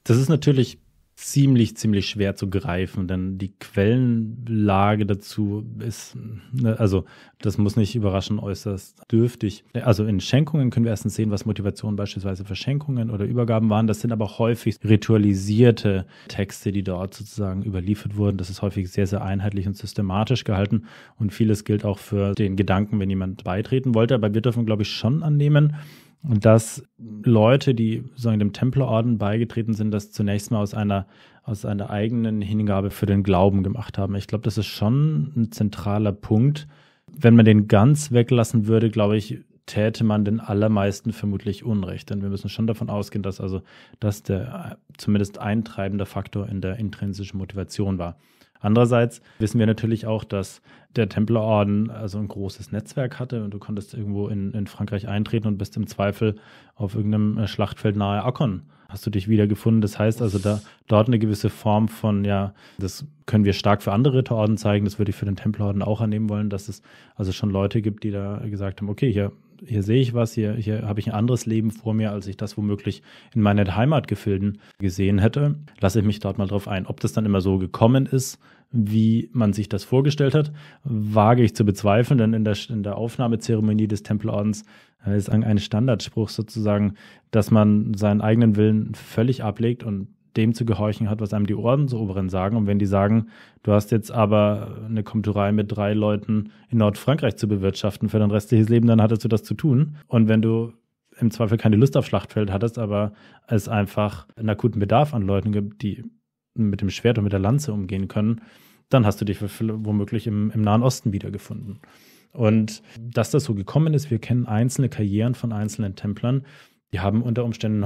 Das ist natürlich ziemlich, ziemlich schwer zu greifen, denn die Quellenlage dazu ist, ne, also das muss nicht überraschen, äußerst dürftig. Also in Schenkungen können wir erstens sehen, was Motivationen beispielsweise für Schenkungen oder Übergaben waren. Das sind aber häufig ritualisierte Texte, die dort sozusagen überliefert wurden. Das ist häufig sehr, sehr einheitlich und systematisch gehalten und vieles gilt auch für den Gedanken, wenn jemand beitreten wollte. Aber wir dürfen, glaube ich, schon annehmen, dass Leute, die sagen, dem Templerorden beigetreten sind, das zunächst mal aus einer, aus einer eigenen Hingabe für den Glauben gemacht haben. Ich glaube, das ist schon ein zentraler Punkt. Wenn man den ganz weglassen würde, glaube ich, täte man den allermeisten vermutlich Unrecht. Denn wir müssen schon davon ausgehen, dass also das der äh, zumindest eintreibende Faktor in der intrinsischen Motivation war. Andererseits wissen wir natürlich auch, dass der Templerorden also ein großes Netzwerk hatte und du konntest irgendwo in, in Frankreich eintreten und bist im Zweifel auf irgendeinem äh, Schlachtfeld nahe Akkon. Hast du dich wiedergefunden? Das heißt also, da dort eine gewisse Form von, ja, das können wir stark für andere Ritterorden zeigen, das würde ich für den Templerorden auch annehmen wollen, dass es also schon Leute gibt, die da gesagt haben, okay, hier hier sehe ich was, hier, hier habe ich ein anderes Leben vor mir, als ich das womöglich in meinen Heimatgefilden gesehen hätte, lasse ich mich dort mal drauf ein. Ob das dann immer so gekommen ist, wie man sich das vorgestellt hat, wage ich zu bezweifeln, denn in der, in der Aufnahmezeremonie des Tempelordens äh, ist ein, ein Standardspruch sozusagen, dass man seinen eigenen Willen völlig ablegt und dem zu gehorchen hat, was einem die Ordensoberen sagen. Und wenn die sagen, du hast jetzt aber eine Komturei mit drei Leuten in Nordfrankreich zu bewirtschaften für dein restliches Leben, dann hattest du das zu tun. Und wenn du im Zweifel keine Lust auf Schlachtfeld hattest, aber es einfach einen akuten Bedarf an Leuten gibt, die mit dem Schwert und mit der Lanze umgehen können, dann hast du dich womöglich im, im Nahen Osten wiedergefunden. Und dass das so gekommen ist, wir kennen einzelne Karrieren von einzelnen Templern, die haben unter Umständen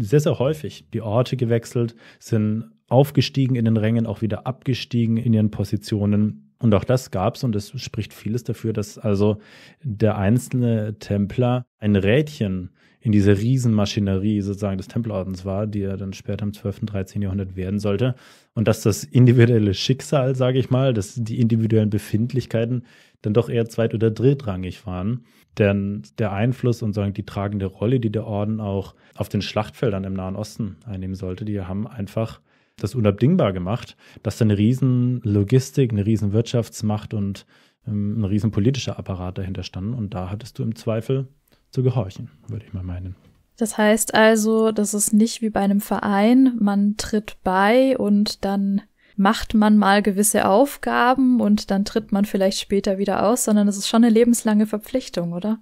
sehr, sehr häufig die Orte gewechselt, sind aufgestiegen in den Rängen, auch wieder abgestiegen in ihren Positionen. Und auch das gab's und es spricht vieles dafür, dass also der einzelne Templer ein Rädchen in dieser Riesenmaschinerie sozusagen des Tempelordens war, die er dann später im 12. und 13. Jahrhundert werden sollte. Und dass das individuelle Schicksal, sage ich mal, dass die individuellen Befindlichkeiten dann doch eher zweit- oder drittrangig waren denn der Einfluss und sagen die tragende Rolle, die der Orden auch auf den Schlachtfeldern im Nahen Osten einnehmen sollte, die haben einfach das unabdingbar gemacht, dass da eine riesen Logistik, eine riesen Wirtschaftsmacht und ähm, ein riesen politischer Apparat dahinter standen. Und da hattest du im Zweifel zu gehorchen, würde ich mal meinen. Das heißt also, das ist nicht wie bei einem Verein, man tritt bei und dann macht man mal gewisse Aufgaben und dann tritt man vielleicht später wieder aus, sondern es ist schon eine lebenslange Verpflichtung, oder?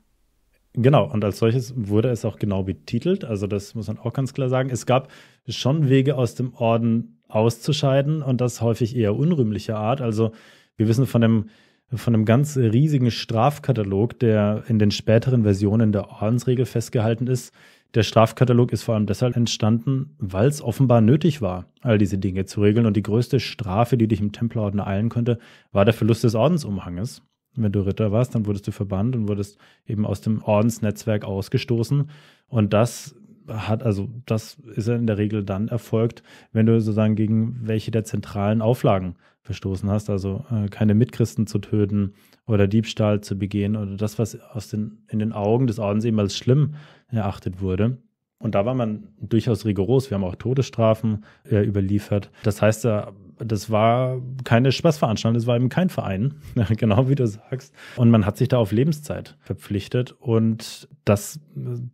Genau, und als solches wurde es auch genau betitelt. Also das muss man auch ganz klar sagen. Es gab schon Wege aus dem Orden auszuscheiden und das häufig eher unrühmlicher Art. Also wir wissen von dem von einem ganz riesigen Strafkatalog, der in den späteren Versionen der Ordensregel festgehalten ist, der Strafkatalog ist vor allem deshalb entstanden, weil es offenbar nötig war, all diese Dinge zu regeln. Und die größte Strafe, die dich im Templerorden eilen konnte, war der Verlust des Ordensumhanges. Wenn du Ritter warst, dann wurdest du verbannt und wurdest eben aus dem Ordensnetzwerk ausgestoßen. Und das hat, also das ist in der Regel dann erfolgt, wenn du sozusagen gegen welche der zentralen Auflagen verstoßen hast, also äh, keine Mitchristen zu töten, oder Diebstahl zu begehen oder das, was aus den, in den Augen des Ordens eben als schlimm erachtet wurde. Und da war man durchaus rigoros. Wir haben auch Todesstrafen äh, überliefert. Das heißt, da das war keine Spaßveranstaltung, das war eben kein Verein, genau wie du sagst. Und man hat sich da auf Lebenszeit verpflichtet und das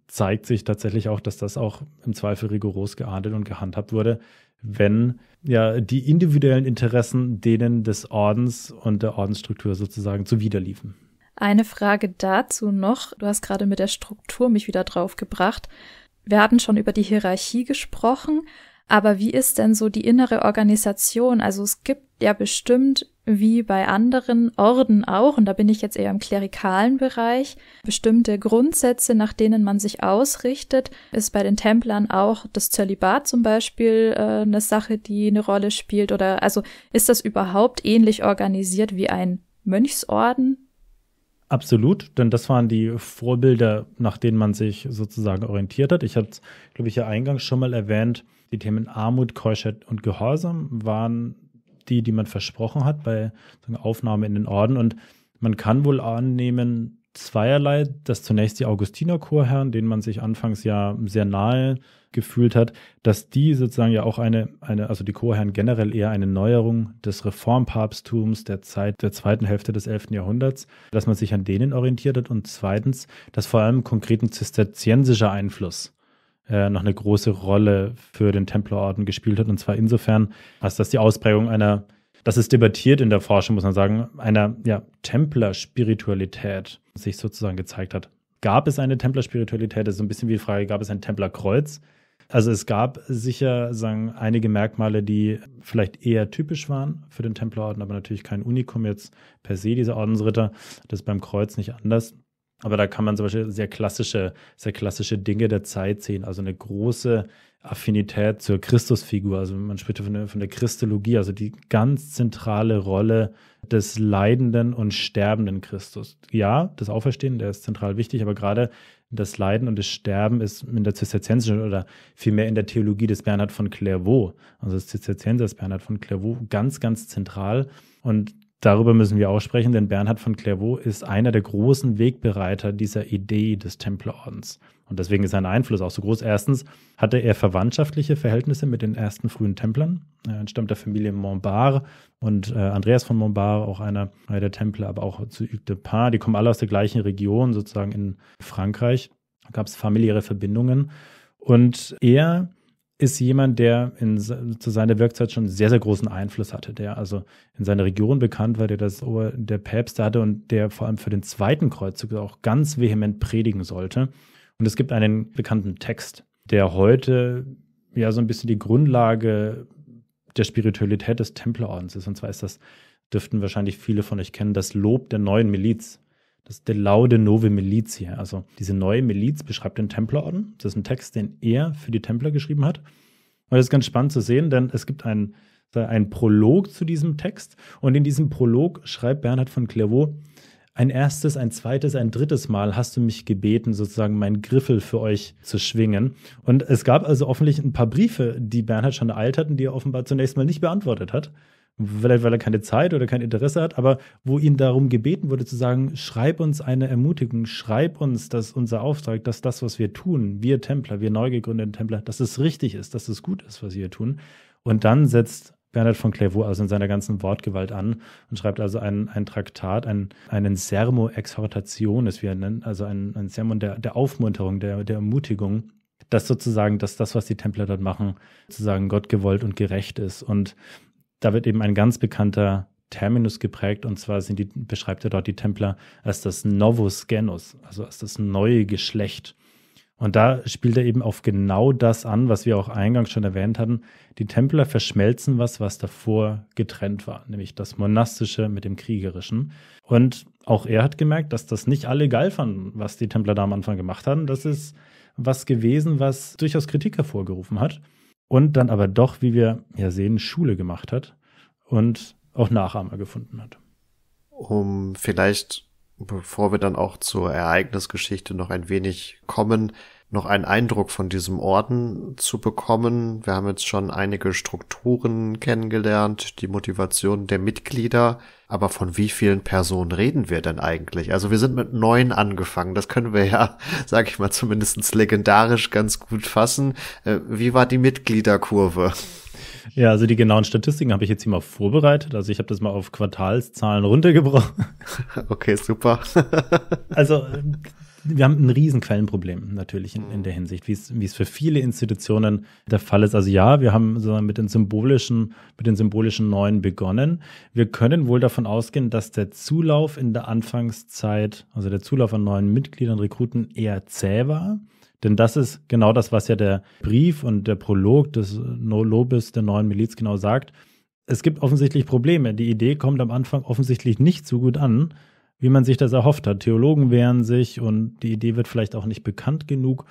zeigt sich tatsächlich auch, dass das auch im Zweifel rigoros geahndet und gehandhabt wurde, wenn ja die individuellen Interessen denen des Ordens und der Ordensstruktur sozusagen zuwiderliefen. Eine Frage dazu noch. Du hast gerade mit der Struktur mich wieder drauf gebracht. Wir hatten schon über die Hierarchie gesprochen. Aber wie ist denn so die innere Organisation? Also es gibt ja bestimmt, wie bei anderen Orden auch, und da bin ich jetzt eher im klerikalen Bereich, bestimmte Grundsätze, nach denen man sich ausrichtet. Ist bei den Templern auch das Zölibat zum Beispiel äh, eine Sache, die eine Rolle spielt? Oder also ist das überhaupt ähnlich organisiert wie ein Mönchsorden? Absolut, denn das waren die Vorbilder, nach denen man sich sozusagen orientiert hat. Ich habe es, glaube ich, ja eingangs schon mal erwähnt, die Themen Armut, Keuschheit und Gehorsam waren die, die man versprochen hat bei Aufnahme in den Orden. Und man kann wohl annehmen, zweierlei, dass zunächst die Augustinerchorherren, denen man sich anfangs ja sehr nahe gefühlt hat, dass die sozusagen ja auch eine, eine, also die Chorherren generell eher eine Neuerung des Reformpapsttums der Zeit der zweiten Hälfte des 11. Jahrhunderts, dass man sich an denen orientiert hat und zweitens, dass vor allem konkreten zisterziensischer Einfluss äh, noch eine große Rolle für den Templerorden gespielt hat. Und zwar insofern, als das die Ausprägung einer, das ist debattiert in der Forschung, muss man sagen, einer ja, Templer-Spiritualität sich sozusagen gezeigt hat. Gab es eine Templer-Spiritualität? Das ist so ein bisschen wie die Frage, gab es ein Templerkreuz? Also es gab sicher sagen, einige Merkmale, die vielleicht eher typisch waren für den Templerorden, aber natürlich kein Unikum jetzt per se, dieser Ordensritter. Das ist beim Kreuz nicht anders. Aber da kann man zum Beispiel sehr klassische, sehr klassische Dinge der Zeit sehen. Also eine große Affinität zur Christusfigur. Also man spricht von der, von der Christologie, also die ganz zentrale Rolle des leidenden und sterbenden Christus. Ja, das Auferstehen, der ist zentral wichtig, aber gerade das Leiden und das Sterben ist in der zisterziensischen oder vielmehr in der Theologie des Bernhard von Clairvaux, also des Zisterziensers Bernhard von Clairvaux, ganz, ganz zentral. Und Darüber müssen wir auch sprechen, denn Bernhard von Clairvaux ist einer der großen Wegbereiter dieser Idee des Templerordens. Und deswegen ist sein Einfluss auch so groß. Erstens hatte er verwandtschaftliche Verhältnisse mit den ersten frühen Templern. Er entstammt der Familie Montbar und äh, Andreas von Montbar, auch einer der Templer, aber auch zu Hugues de Pin. Die kommen alle aus der gleichen Region, sozusagen in Frankreich. Da gab es familiäre Verbindungen. Und er ist jemand, der in, zu seiner Wirkzeit schon sehr, sehr großen Einfluss hatte, der also in seiner Region bekannt war, der das Ohr der Päpste hatte und der vor allem für den zweiten Kreuzzug auch ganz vehement predigen sollte. Und es gibt einen bekannten Text, der heute ja so ein bisschen die Grundlage der Spiritualität des Templerordens ist. Und zwar ist das, dürften wahrscheinlich viele von euch kennen, das Lob der neuen Miliz das De Laude Nove Militia. Also diese neue Miliz beschreibt den Templerorden. Das ist ein Text, den er für die Templer geschrieben hat. Und das ist ganz spannend zu sehen, denn es gibt einen, einen Prolog zu diesem Text. Und in diesem Prolog schreibt Bernhard von Clairvaux, ein erstes, ein zweites, ein drittes Mal hast du mich gebeten, sozusagen meinen Griffel für euch zu schwingen. Und es gab also offensichtlich ein paar Briefe, die Bernhard schon ereilt hatten, die er offenbar zunächst mal nicht beantwortet hat vielleicht weil er keine Zeit oder kein Interesse hat, aber wo ihn darum gebeten wurde zu sagen, schreib uns eine Ermutigung, schreib uns, dass unser Auftrag, dass das, was wir tun, wir Templer, wir neu gegründeten Templer, dass es richtig ist, dass es gut ist, was wir tun. Und dann setzt Bernhard von Clairvaux also in seiner ganzen Wortgewalt an und schreibt also ein, ein Traktat, ein, einen Sermo Exhortationis, wie er nennt, also ein, ein Sermon der, der Aufmunterung, der, der Ermutigung, dass sozusagen, dass das, was die Templer dort machen, sozusagen Gott gewollt und gerecht ist. Und da wird eben ein ganz bekannter Terminus geprägt und zwar die, beschreibt er dort die Templer als das Novus Genus, also als das neue Geschlecht. Und da spielt er eben auf genau das an, was wir auch eingangs schon erwähnt hatten. Die Templer verschmelzen was, was davor getrennt war, nämlich das Monastische mit dem Kriegerischen. Und auch er hat gemerkt, dass das nicht alle geil fanden, was die Templer da am Anfang gemacht hatten. Das ist was gewesen, was durchaus Kritik hervorgerufen hat und dann aber doch, wie wir ja sehen, Schule gemacht hat und auch Nachahmer gefunden hat. Um vielleicht, bevor wir dann auch zur Ereignisgeschichte noch ein wenig kommen, noch einen Eindruck von diesem Orden zu bekommen. Wir haben jetzt schon einige Strukturen kennengelernt, die Motivation der Mitglieder. Aber von wie vielen Personen reden wir denn eigentlich? Also wir sind mit neun angefangen. Das können wir ja, sag ich mal, zumindest legendarisch ganz gut fassen. Äh, wie war die Mitgliederkurve? Ja, also die genauen Statistiken habe ich jetzt hier mal vorbereitet. Also ich habe das mal auf Quartalszahlen runtergebrochen. Okay, super. also wir haben ein riesen Quellenproblem natürlich in, in mhm. der Hinsicht, wie es, wie es für viele Institutionen der Fall ist. Also ja, wir haben sozusagen mit den symbolischen, mit den symbolischen Neuen begonnen. Wir können wohl davon ausgehen, dass der Zulauf in der Anfangszeit, also der Zulauf an neuen Mitgliedern, Rekruten eher zäh war. Denn das ist genau das, was ja der Brief und der Prolog des No Lobes der neuen Miliz genau sagt. Es gibt offensichtlich Probleme. Die Idee kommt am Anfang offensichtlich nicht so gut an wie man sich das erhofft hat. Theologen wehren sich und die Idee wird vielleicht auch nicht bekannt genug.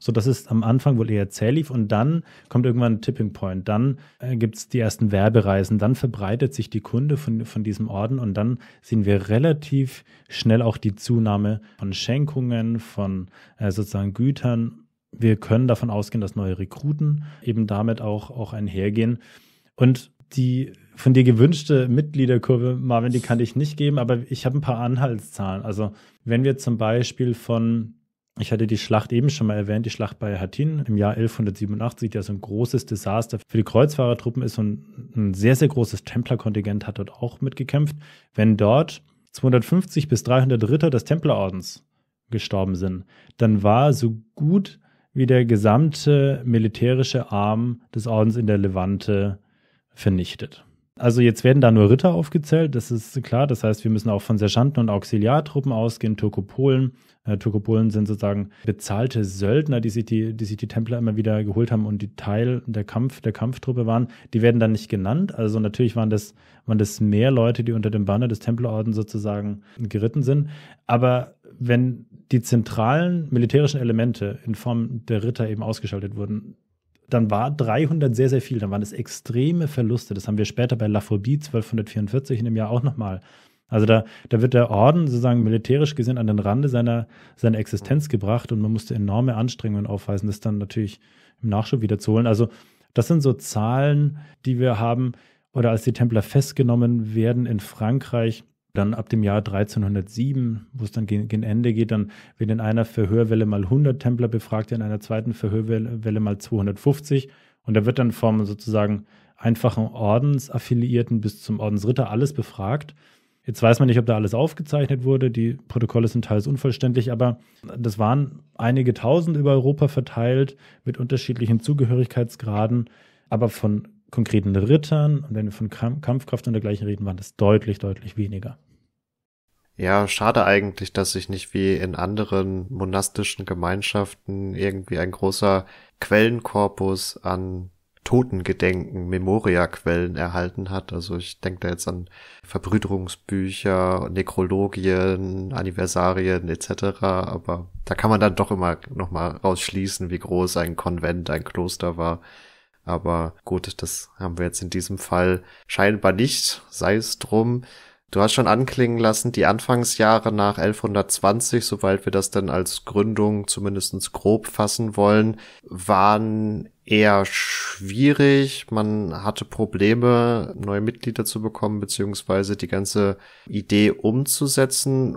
So, dass es am Anfang wohl eher zäh lief und dann kommt irgendwann ein Tipping Point. Dann äh, gibt es die ersten Werbereisen, dann verbreitet sich die Kunde von, von diesem Orden und dann sehen wir relativ schnell auch die Zunahme von Schenkungen, von äh, sozusagen Gütern. Wir können davon ausgehen, dass neue Rekruten eben damit auch, auch einhergehen. Und die von dir gewünschte Mitgliederkurve, Marvin, die kann ich nicht geben, aber ich habe ein paar Anhaltszahlen. Also wenn wir zum Beispiel von, ich hatte die Schlacht eben schon mal erwähnt, die Schlacht bei Hattin im Jahr 1187, die ja so ein großes Desaster für die Kreuzfahrertruppen ist und ein sehr, sehr großes Templerkontingent hat dort auch mitgekämpft. Wenn dort 250 bis 300 Ritter des Templerordens gestorben sind, dann war so gut wie der gesamte militärische Arm des Ordens in der Levante vernichtet. Also jetzt werden da nur Ritter aufgezählt, das ist klar. Das heißt, wir müssen auch von Sergeanten und Auxiliartruppen ausgehen, Turkopolen. Äh, Turkopolen sind sozusagen bezahlte Söldner, die sich die, die sich die Templer immer wieder geholt haben und die Teil der Kampf, der Kampftruppe waren. Die werden dann nicht genannt. Also natürlich waren das, waren das mehr Leute, die unter dem Banner des Templerordens sozusagen geritten sind. Aber wenn die zentralen militärischen Elemente in Form der Ritter eben ausgeschaltet wurden, dann war 300 sehr, sehr viel. Dann waren es extreme Verluste. Das haben wir später bei La Phobie 1244 in dem Jahr auch nochmal. Also da, da wird der Orden sozusagen militärisch gesehen an den Rande seiner, seiner Existenz mhm. gebracht und man musste enorme Anstrengungen aufweisen, das dann natürlich im Nachschub wieder zu holen. Also das sind so Zahlen, die wir haben. Oder als die Templer festgenommen werden in Frankreich, dann ab dem Jahr 1307, wo es dann gegen, Ende geht, dann wird in einer Verhörwelle mal 100 Templer befragt, in einer zweiten Verhörwelle mal 250. Und da wird dann vom sozusagen einfachen Ordensaffiliierten bis zum Ordensritter alles befragt. Jetzt weiß man nicht, ob da alles aufgezeichnet wurde. Die Protokolle sind teils unvollständig, aber das waren einige tausend über Europa verteilt mit unterschiedlichen Zugehörigkeitsgraden. Aber von konkreten Rittern und wenn wir von Kampfkraft und dergleichen reden, waren das deutlich, deutlich weniger. Ja, schade eigentlich, dass sich nicht wie in anderen monastischen Gemeinschaften irgendwie ein großer Quellenkorpus an Totengedenken, Memoria-Quellen erhalten hat. Also ich denke da jetzt an Verbrüderungsbücher, Nekrologien, Anniversarien etc. Aber da kann man dann doch immer nochmal rausschließen, wie groß ein Konvent, ein Kloster war. Aber gut, das haben wir jetzt in diesem Fall scheinbar nicht, sei es drum. Du hast schon anklingen lassen, die Anfangsjahre nach 1120, soweit wir das dann als Gründung zumindestens grob fassen wollen, waren eher schwierig. Man hatte Probleme, neue Mitglieder zu bekommen, beziehungsweise die ganze Idee umzusetzen.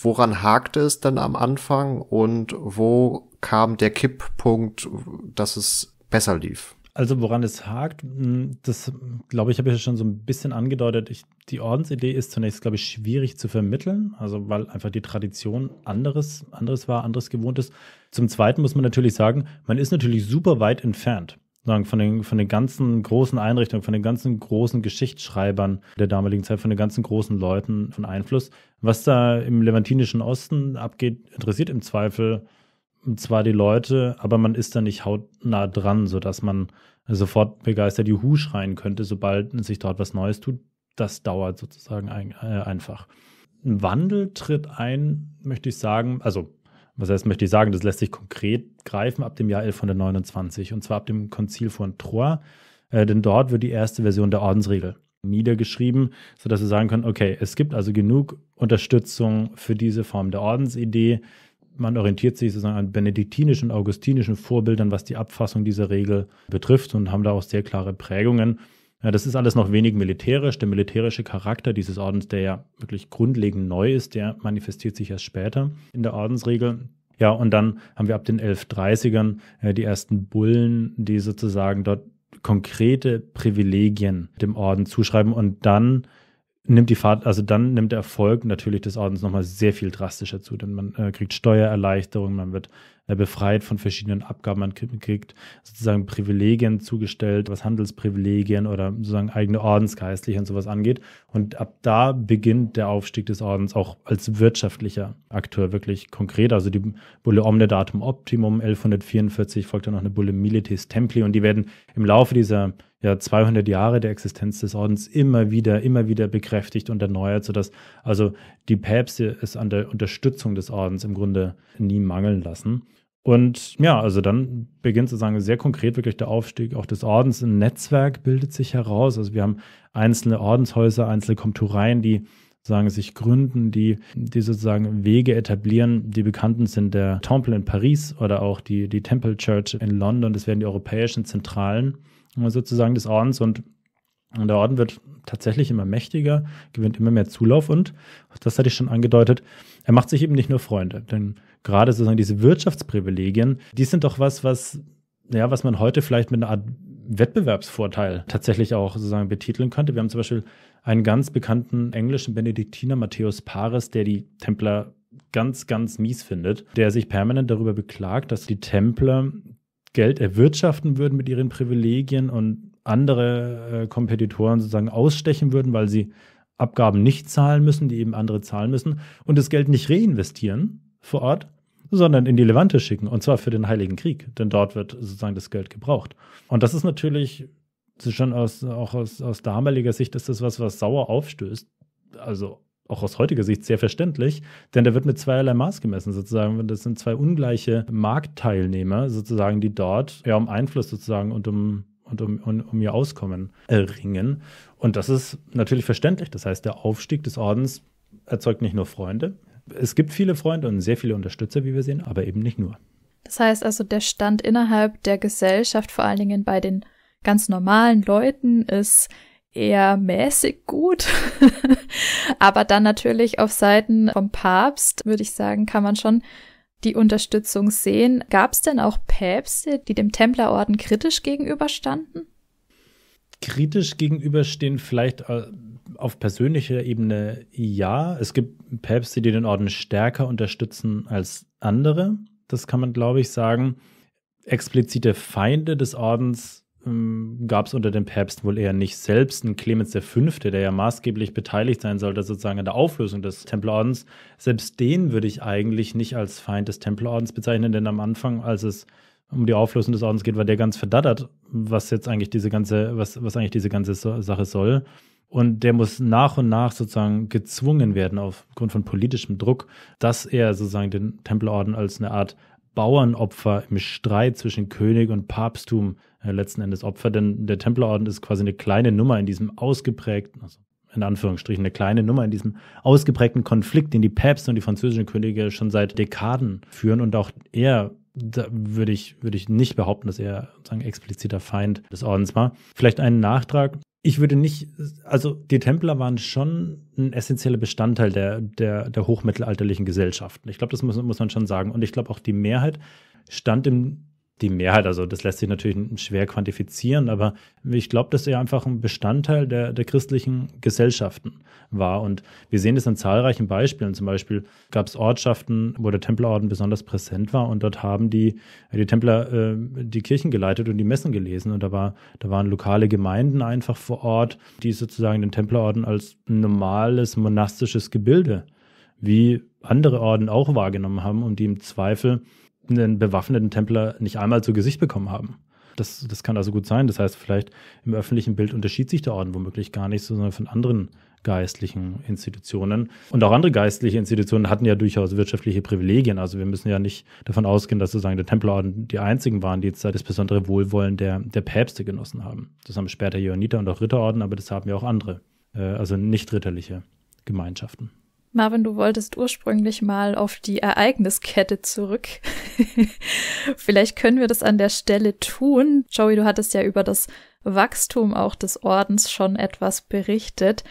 Woran hakte es denn am Anfang und wo kam der Kipppunkt, dass es besser lief? Also woran es hakt, hm, das glaube ich, habe ich schon so ein bisschen angedeutet. Ich, die Ordensidee ist zunächst, glaube ich, schwierig zu vermitteln, also weil einfach die Tradition anderes, anderes war, anderes gewohnt ist. Zum Zweiten muss man natürlich sagen, man ist natürlich super weit entfernt sagen, von den, von den ganzen großen Einrichtungen, von den ganzen großen Geschichtsschreibern der damaligen Zeit, von den ganzen großen Leuten von Einfluss. Was da im levantinischen Osten abgeht, interessiert im Zweifel zwar die Leute, aber man ist da nicht hautnah dran, sodass man sofort begeistert Juhu schreien könnte, sobald sich dort was Neues tut. Das dauert sozusagen ein, äh, einfach. Ein Wandel tritt ein, möchte ich sagen, also was heißt, möchte ich sagen, das lässt sich konkret greifen ab dem Jahr 1129 und zwar ab dem Konzil von Troyes, äh, denn dort wird die erste Version der Ordensregel niedergeschrieben, sodass wir sagen können, okay, es gibt also genug Unterstützung für diese Form der Ordensidee, man orientiert sich sozusagen an benediktinischen, augustinischen Vorbildern, was die Abfassung dieser Regel betrifft und haben da auch sehr klare Prägungen. Ja, das ist alles noch wenig militärisch. Der militärische Charakter dieses Ordens, der ja wirklich grundlegend neu ist, der manifestiert sich erst später in der Ordensregel. Ja, und dann haben wir ab den 1130ern äh, die ersten Bullen, die sozusagen dort konkrete Privilegien dem Orden zuschreiben und dann nimmt die Fahrt, also dann nimmt der Erfolg natürlich des Ordens nochmal sehr viel drastischer zu, denn man äh, kriegt Steuererleichterungen, man wird äh, befreit von verschiedenen Abgaben, man kriegt sozusagen Privilegien zugestellt, was Handelsprivilegien oder sozusagen eigene Ordensgeistliche und sowas angeht. Und ab da beginnt der Aufstieg des Ordens auch als wirtschaftlicher Akteur wirklich konkret. Also die Bulle Omne Datum Optimum 1144 folgt dann noch eine Bulle Milites Templi und die werden im Laufe dieser ja 200 Jahre der Existenz des Ordens immer wieder, immer wieder bekräftigt und erneuert, sodass also die Päpste es an der Unterstützung des Ordens im Grunde nie mangeln lassen. Und ja, also dann beginnt sozusagen sehr konkret wirklich der Aufstieg auch des Ordens. Ein Netzwerk bildet sich heraus. Also wir haben einzelne Ordenshäuser, einzelne Komtureien, die sozusagen sich gründen, die, die sozusagen Wege etablieren. Die bekannten sind der Temple in Paris oder auch die, die Temple Church in London. Das werden die europäischen Zentralen sozusagen des Ordens und und der Orden wird tatsächlich immer mächtiger, gewinnt immer mehr Zulauf und, das hatte ich schon angedeutet, er macht sich eben nicht nur Freunde. Denn gerade sozusagen diese Wirtschaftsprivilegien, die sind doch was, was, ja, was man heute vielleicht mit einer Art Wettbewerbsvorteil tatsächlich auch sozusagen betiteln könnte. Wir haben zum Beispiel einen ganz bekannten englischen Benediktiner, Matthäus Paris, der die Templer ganz, ganz mies findet, der sich permanent darüber beklagt, dass die Templer Geld erwirtschaften würden mit ihren Privilegien und andere äh, Kompetitoren sozusagen ausstechen würden, weil sie Abgaben nicht zahlen müssen, die eben andere zahlen müssen, und das Geld nicht reinvestieren vor Ort, sondern in die Levante schicken, und zwar für den Heiligen Krieg, denn dort wird sozusagen das Geld gebraucht. Und das ist natürlich schon aus, auch aus, aus damaliger Sicht ist das was, was sauer aufstößt. Also auch aus heutiger Sicht sehr verständlich, denn der wird mit zweierlei Maß gemessen sozusagen. Das sind zwei ungleiche Marktteilnehmer sozusagen, die dort ja um Einfluss sozusagen und um und um, um, um ihr Auskommen ringen. Und das ist natürlich verständlich. Das heißt, der Aufstieg des Ordens erzeugt nicht nur Freunde. Es gibt viele Freunde und sehr viele Unterstützer, wie wir sehen, aber eben nicht nur. Das heißt also, der Stand innerhalb der Gesellschaft, vor allen Dingen bei den ganz normalen Leuten, ist eher mäßig gut. Aber dann natürlich auf Seiten vom Papst, würde ich sagen, kann man schon die Unterstützung sehen. Gab es denn auch Päpste, die dem Templerorden kritisch gegenüberstanden? Kritisch gegenüberstehen vielleicht äh, auf persönlicher Ebene ja. Es gibt Päpste, die den Orden stärker unterstützen als andere. Das kann man, glaube ich, sagen. Explizite Feinde des Ordens ähm, gab es unter den Päpsten wohl eher nicht. Selbst ein Clemens V., der ja maßgeblich beteiligt sein sollte, sozusagen an der Auflösung des Tempelordens, selbst den würde ich eigentlich nicht als Feind des Tempelordens bezeichnen, denn am Anfang, als es um die Auflösung des Ordens geht, war der ganz verdattert, was jetzt eigentlich diese ganze, was, was eigentlich diese ganze so Sache soll. Und der muss nach und nach sozusagen gezwungen werden, aufgrund von politischem Druck, dass er sozusagen den Tempelorden als eine Art Bauernopfer im Streit zwischen König und Papsttum äh, letzten Endes Opfer, denn der Templerorden ist quasi eine kleine Nummer in diesem ausgeprägten, also in Anführungsstrichen eine kleine Nummer in diesem ausgeprägten Konflikt, den die Päpste und die französischen Könige schon seit Dekaden führen und auch er da würde ich, würde ich nicht behaupten, dass er sozusagen expliziter Feind des Ordens war. Vielleicht einen Nachtrag ich würde nicht, also die Templer waren schon ein essentieller Bestandteil der, der, der hochmittelalterlichen Gesellschaften. Ich glaube, das muss, muss man schon sagen. Und ich glaube, auch die Mehrheit stand im die Mehrheit, also das lässt sich natürlich schwer quantifizieren, aber ich glaube, dass er einfach ein Bestandteil der, der christlichen Gesellschaften war. Und wir sehen das an zahlreichen Beispielen. Zum Beispiel gab es Ortschaften, wo der Templerorden besonders präsent war und dort haben die, die Templer äh, die Kirchen geleitet und die Messen gelesen. Und da, war, da waren lokale Gemeinden einfach vor Ort, die sozusagen den Templerorden als normales monastisches Gebilde wie andere Orden auch wahrgenommen haben und die im Zweifel einen bewaffneten Templer nicht einmal zu Gesicht bekommen haben. Das, das kann also gut sein. Das heißt, vielleicht im öffentlichen Bild unterschied sich der Orden womöglich gar nicht, sondern von anderen geistlichen Institutionen. Und auch andere geistliche Institutionen hatten ja durchaus wirtschaftliche Privilegien. Also wir müssen ja nicht davon ausgehen, dass sozusagen der Templerorden die einzigen waren, die jetzt das besondere Wohlwollen der, der Päpste genossen haben. Das haben später Johanniter und auch Ritterorden, aber das haben ja auch andere, äh, also nicht ritterliche Gemeinschaften. Marvin, du wolltest ursprünglich mal auf die Ereigniskette zurück. Vielleicht können wir das an der Stelle tun. Joey, du hattest ja über das Wachstum auch des Ordens schon etwas berichtet.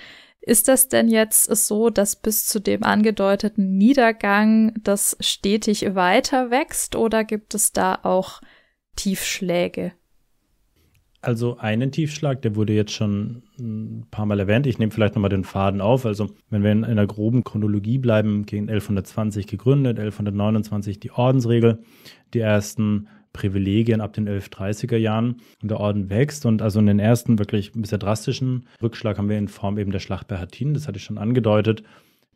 Ist das denn jetzt so, dass bis zu dem angedeuteten Niedergang das stetig weiter wächst oder gibt es da auch Tiefschläge? Also einen Tiefschlag, der wurde jetzt schon ein paar Mal erwähnt. Ich nehme vielleicht nochmal den Faden auf. Also wenn wir in einer groben Chronologie bleiben, gegen 1120 gegründet, 1129 die Ordensregel, die ersten Privilegien ab den 1130er Jahren und der Orden wächst. Und also in den ersten wirklich sehr drastischen Rückschlag haben wir in Form eben der Schlacht bei Hattin, das hatte ich schon angedeutet,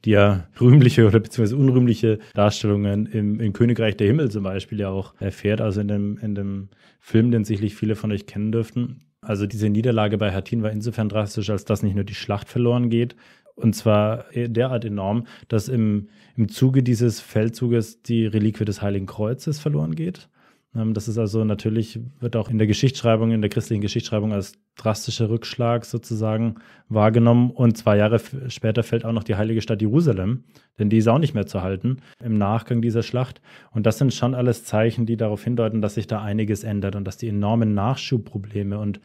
die ja rühmliche oder beziehungsweise unrühmliche Darstellungen im, im Königreich der Himmel zum Beispiel ja auch erfährt, also in dem, in dem Film, den sicherlich viele von euch kennen dürften. Also diese Niederlage bei Hattin war insofern drastisch, als dass nicht nur die Schlacht verloren geht, und zwar derart enorm, dass im, im Zuge dieses Feldzuges die Reliquie des Heiligen Kreuzes verloren geht. Ähm, das ist also natürlich, wird auch in der Geschichtsschreibung, in der christlichen Geschichtsschreibung als drastischer Rückschlag sozusagen wahrgenommen. Und zwei Jahre später fällt auch noch die heilige Stadt Jerusalem, denn die ist auch nicht mehr zu halten im Nachgang dieser Schlacht. Und das sind schon alles Zeichen, die darauf hindeuten, dass sich da einiges ändert und dass die enormen Nachschubprobleme und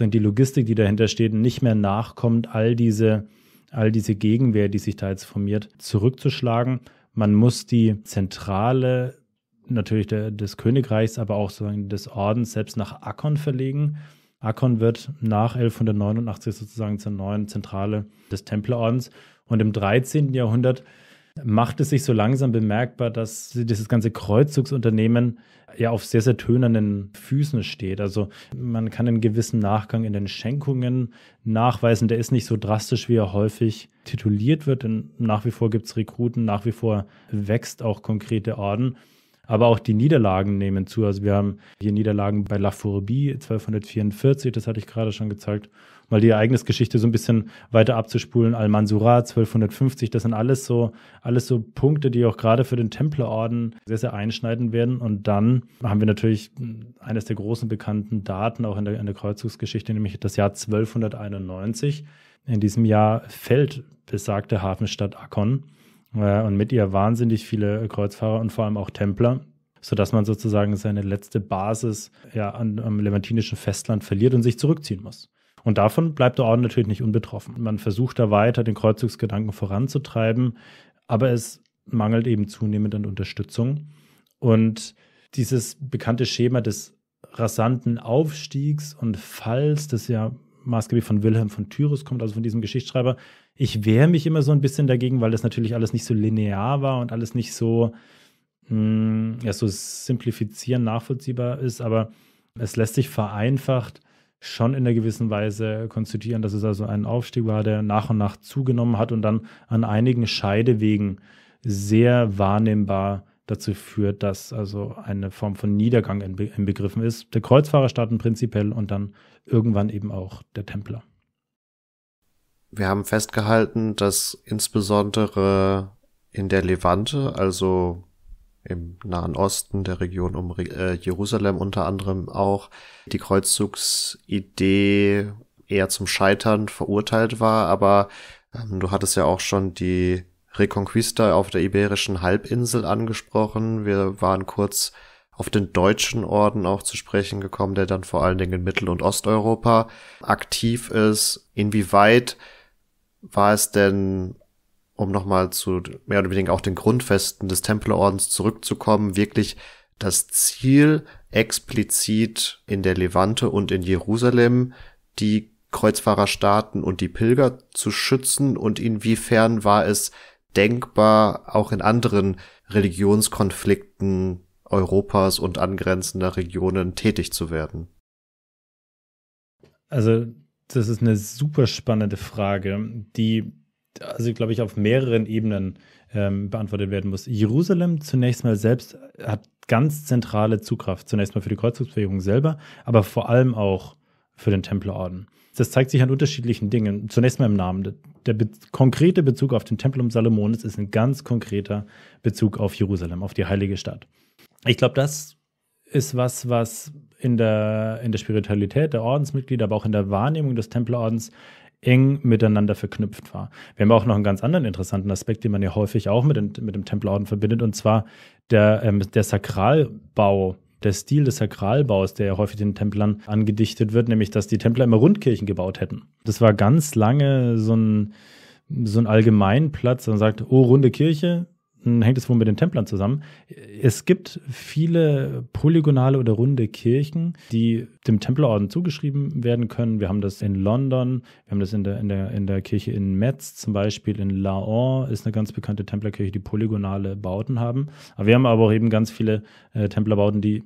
die Logistik, die dahinter steht, nicht mehr nachkommt, all diese, all diese Gegenwehr, die sich da jetzt formiert, zurückzuschlagen. Man muss die zentrale natürlich der, des Königreichs, aber auch sozusagen des Ordens selbst nach Akkon verlegen. Akkon wird nach 1189 sozusagen zur neuen Zentrale des Templerordens. Und im 13. Jahrhundert macht es sich so langsam bemerkbar, dass dieses ganze Kreuzzugsunternehmen ja auf sehr, sehr tönernen Füßen steht. Also man kann einen gewissen Nachgang in den Schenkungen nachweisen. Der ist nicht so drastisch, wie er häufig tituliert wird, denn nach wie vor gibt es Rekruten, nach wie vor wächst auch konkrete Orden. Aber auch die Niederlagen nehmen zu. Also wir haben hier Niederlagen bei La Fourbie 1244, das hatte ich gerade schon gezeigt. Mal die Ereignisgeschichte so ein bisschen weiter abzuspulen. Al-Mansura 1250, das sind alles so, alles so Punkte, die auch gerade für den Templerorden sehr, sehr einschneiden werden. Und dann haben wir natürlich eines der großen bekannten Daten auch in der, in der Kreuzzugsgeschichte, nämlich das Jahr 1291. In diesem Jahr fällt besagte Hafenstadt Akkon und mit ihr wahnsinnig viele Kreuzfahrer und vor allem auch Templer, sodass man sozusagen seine letzte Basis ja, an, am levantinischen Festland verliert und sich zurückziehen muss. Und davon bleibt der Orden natürlich nicht unbetroffen. Man versucht da weiter, den Kreuzzugsgedanken voranzutreiben, aber es mangelt eben zunehmend an Unterstützung. Und dieses bekannte Schema des rasanten Aufstiegs und Falls, das ja maßgeblich von Wilhelm von Tyrus kommt, also von diesem Geschichtsschreiber. Ich wehre mich immer so ein bisschen dagegen, weil das natürlich alles nicht so linear war und alles nicht so, mh, mm, ja, so simplifizieren nachvollziehbar ist, aber es lässt sich vereinfacht schon in einer gewissen Weise konstituieren, dass es also ein Aufstieg war, der nach und nach zugenommen hat und dann an einigen Scheidewegen sehr wahrnehmbar dazu führt, dass also eine Form von Niedergang im Begriffen ist. Der Kreuzfahrer starten prinzipiell und dann irgendwann eben auch der Templer. Wir haben festgehalten, dass insbesondere in der Levante, also im Nahen Osten, der Region um äh, Jerusalem unter anderem auch, die Kreuzzugsidee eher zum Scheitern verurteilt war. Aber ähm, du hattest ja auch schon die Reconquista auf der Iberischen Halbinsel angesprochen. Wir waren kurz auf den deutschen Orden auch zu sprechen gekommen, der dann vor allen Dingen in Mittel- und Osteuropa aktiv ist. Inwieweit war es denn, um nochmal zu mehr oder weniger auch den Grundfesten des Tempelordens zurückzukommen, wirklich das Ziel, explizit in der Levante und in Jerusalem die Kreuzfahrerstaaten und die Pilger zu schützen und inwiefern war es denkbar auch in anderen Religionskonflikten Europas und angrenzender Regionen tätig zu werden? Also, das ist eine super spannende Frage, die, also, glaube ich, auf mehreren Ebenen ähm, beantwortet werden muss. Jerusalem zunächst mal selbst hat ganz zentrale Zugkraft, zunächst mal für die Kreuzungsbewegung selber, aber vor allem auch für den Templerorden. Das zeigt sich an unterschiedlichen Dingen. Zunächst mal im Namen. Der be konkrete Bezug auf den Tempel um Salomon ist ein ganz konkreter Bezug auf Jerusalem, auf die heilige Stadt. Ich glaube, das ist was, was in der, in der Spiritualität der Ordensmitglieder, aber auch in der Wahrnehmung des Tempelordens eng miteinander verknüpft war. Wir haben auch noch einen ganz anderen interessanten Aspekt, den man ja häufig auch mit, den, mit dem Tempelorden verbindet, und zwar der, ähm, der Sakralbau der Stil des Sakralbaus, der ja häufig den Templern angedichtet wird, nämlich dass die Templer immer Rundkirchen gebaut hätten. Das war ganz lange so ein, so ein Allgemeinplatz, man sagt, oh, runde Kirche, dann hängt es wohl mit den Templern zusammen. Es gibt viele polygonale oder runde Kirchen, die dem Templerorden zugeschrieben werden können. Wir haben das in London, wir haben das in der, in der, in der Kirche in Metz zum Beispiel, in Laon ist eine ganz bekannte Templerkirche, die polygonale Bauten haben. Aber wir haben aber auch eben ganz viele äh, Templerbauten, die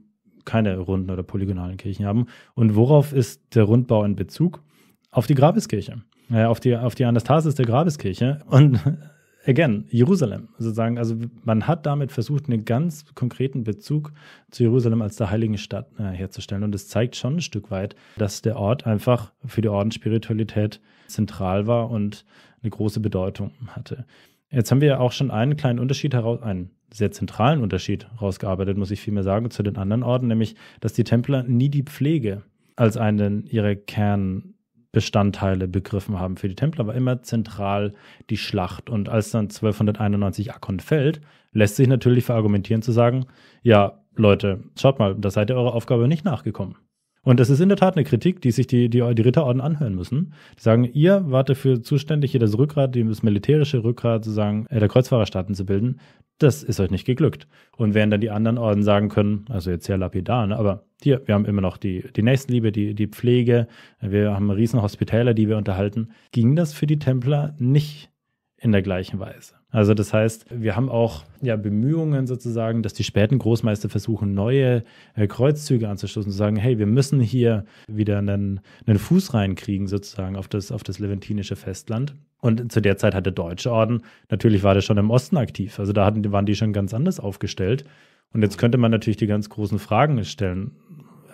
keine runden oder polygonalen Kirchen haben. Und worauf ist der Rundbau in Bezug? Auf die Grabeskirche, äh, auf, die, auf die Anastasis der Grabeskirche. Und again, Jerusalem sozusagen. Also man hat damit versucht, einen ganz konkreten Bezug zu Jerusalem als der heiligen Stadt äh, herzustellen. Und es zeigt schon ein Stück weit, dass der Ort einfach für die Ordensspiritualität zentral war und eine große Bedeutung hatte. Jetzt haben wir ja auch schon einen kleinen Unterschied heraus, einen sehr zentralen Unterschied herausgearbeitet, muss ich vielmehr sagen, zu den anderen Orten, nämlich, dass die Templer nie die Pflege als einen ihrer Kernbestandteile begriffen haben. Für die Templer war immer zentral die Schlacht. Und als dann 1291 Akon fällt, lässt sich natürlich verargumentieren zu sagen, ja, Leute, schaut mal, da seid ihr eurer Aufgabe nicht nachgekommen. Und das ist in der Tat eine Kritik, die sich die, die, die Ritterorden anhören müssen. Die sagen, ihr wart dafür zuständig, hier das Rückgrat, das militärische Rückgrat sozusagen äh, der Kreuzfahrerstaaten zu bilden. Das ist euch nicht geglückt. Und während dann die anderen Orden sagen können, also jetzt sehr lapidar, ne, aber hier, wir haben immer noch die, die Nächstenliebe, die, die Pflege, wir haben riesen Hospitäler, die wir unterhalten, ging das für die Templer nicht in der gleichen Weise. Also das heißt, wir haben auch ja Bemühungen sozusagen, dass die späten Großmeister versuchen, neue äh, Kreuzzüge anzustoßen, zu sagen, hey, wir müssen hier wieder einen, einen Fuß reinkriegen sozusagen auf das, auf das leventinische Festland. Und zu der Zeit hat der Deutsche Orden, natürlich war der schon im Osten aktiv, also da hatten, waren die schon ganz anders aufgestellt. Und jetzt könnte man natürlich die ganz großen Fragen stellen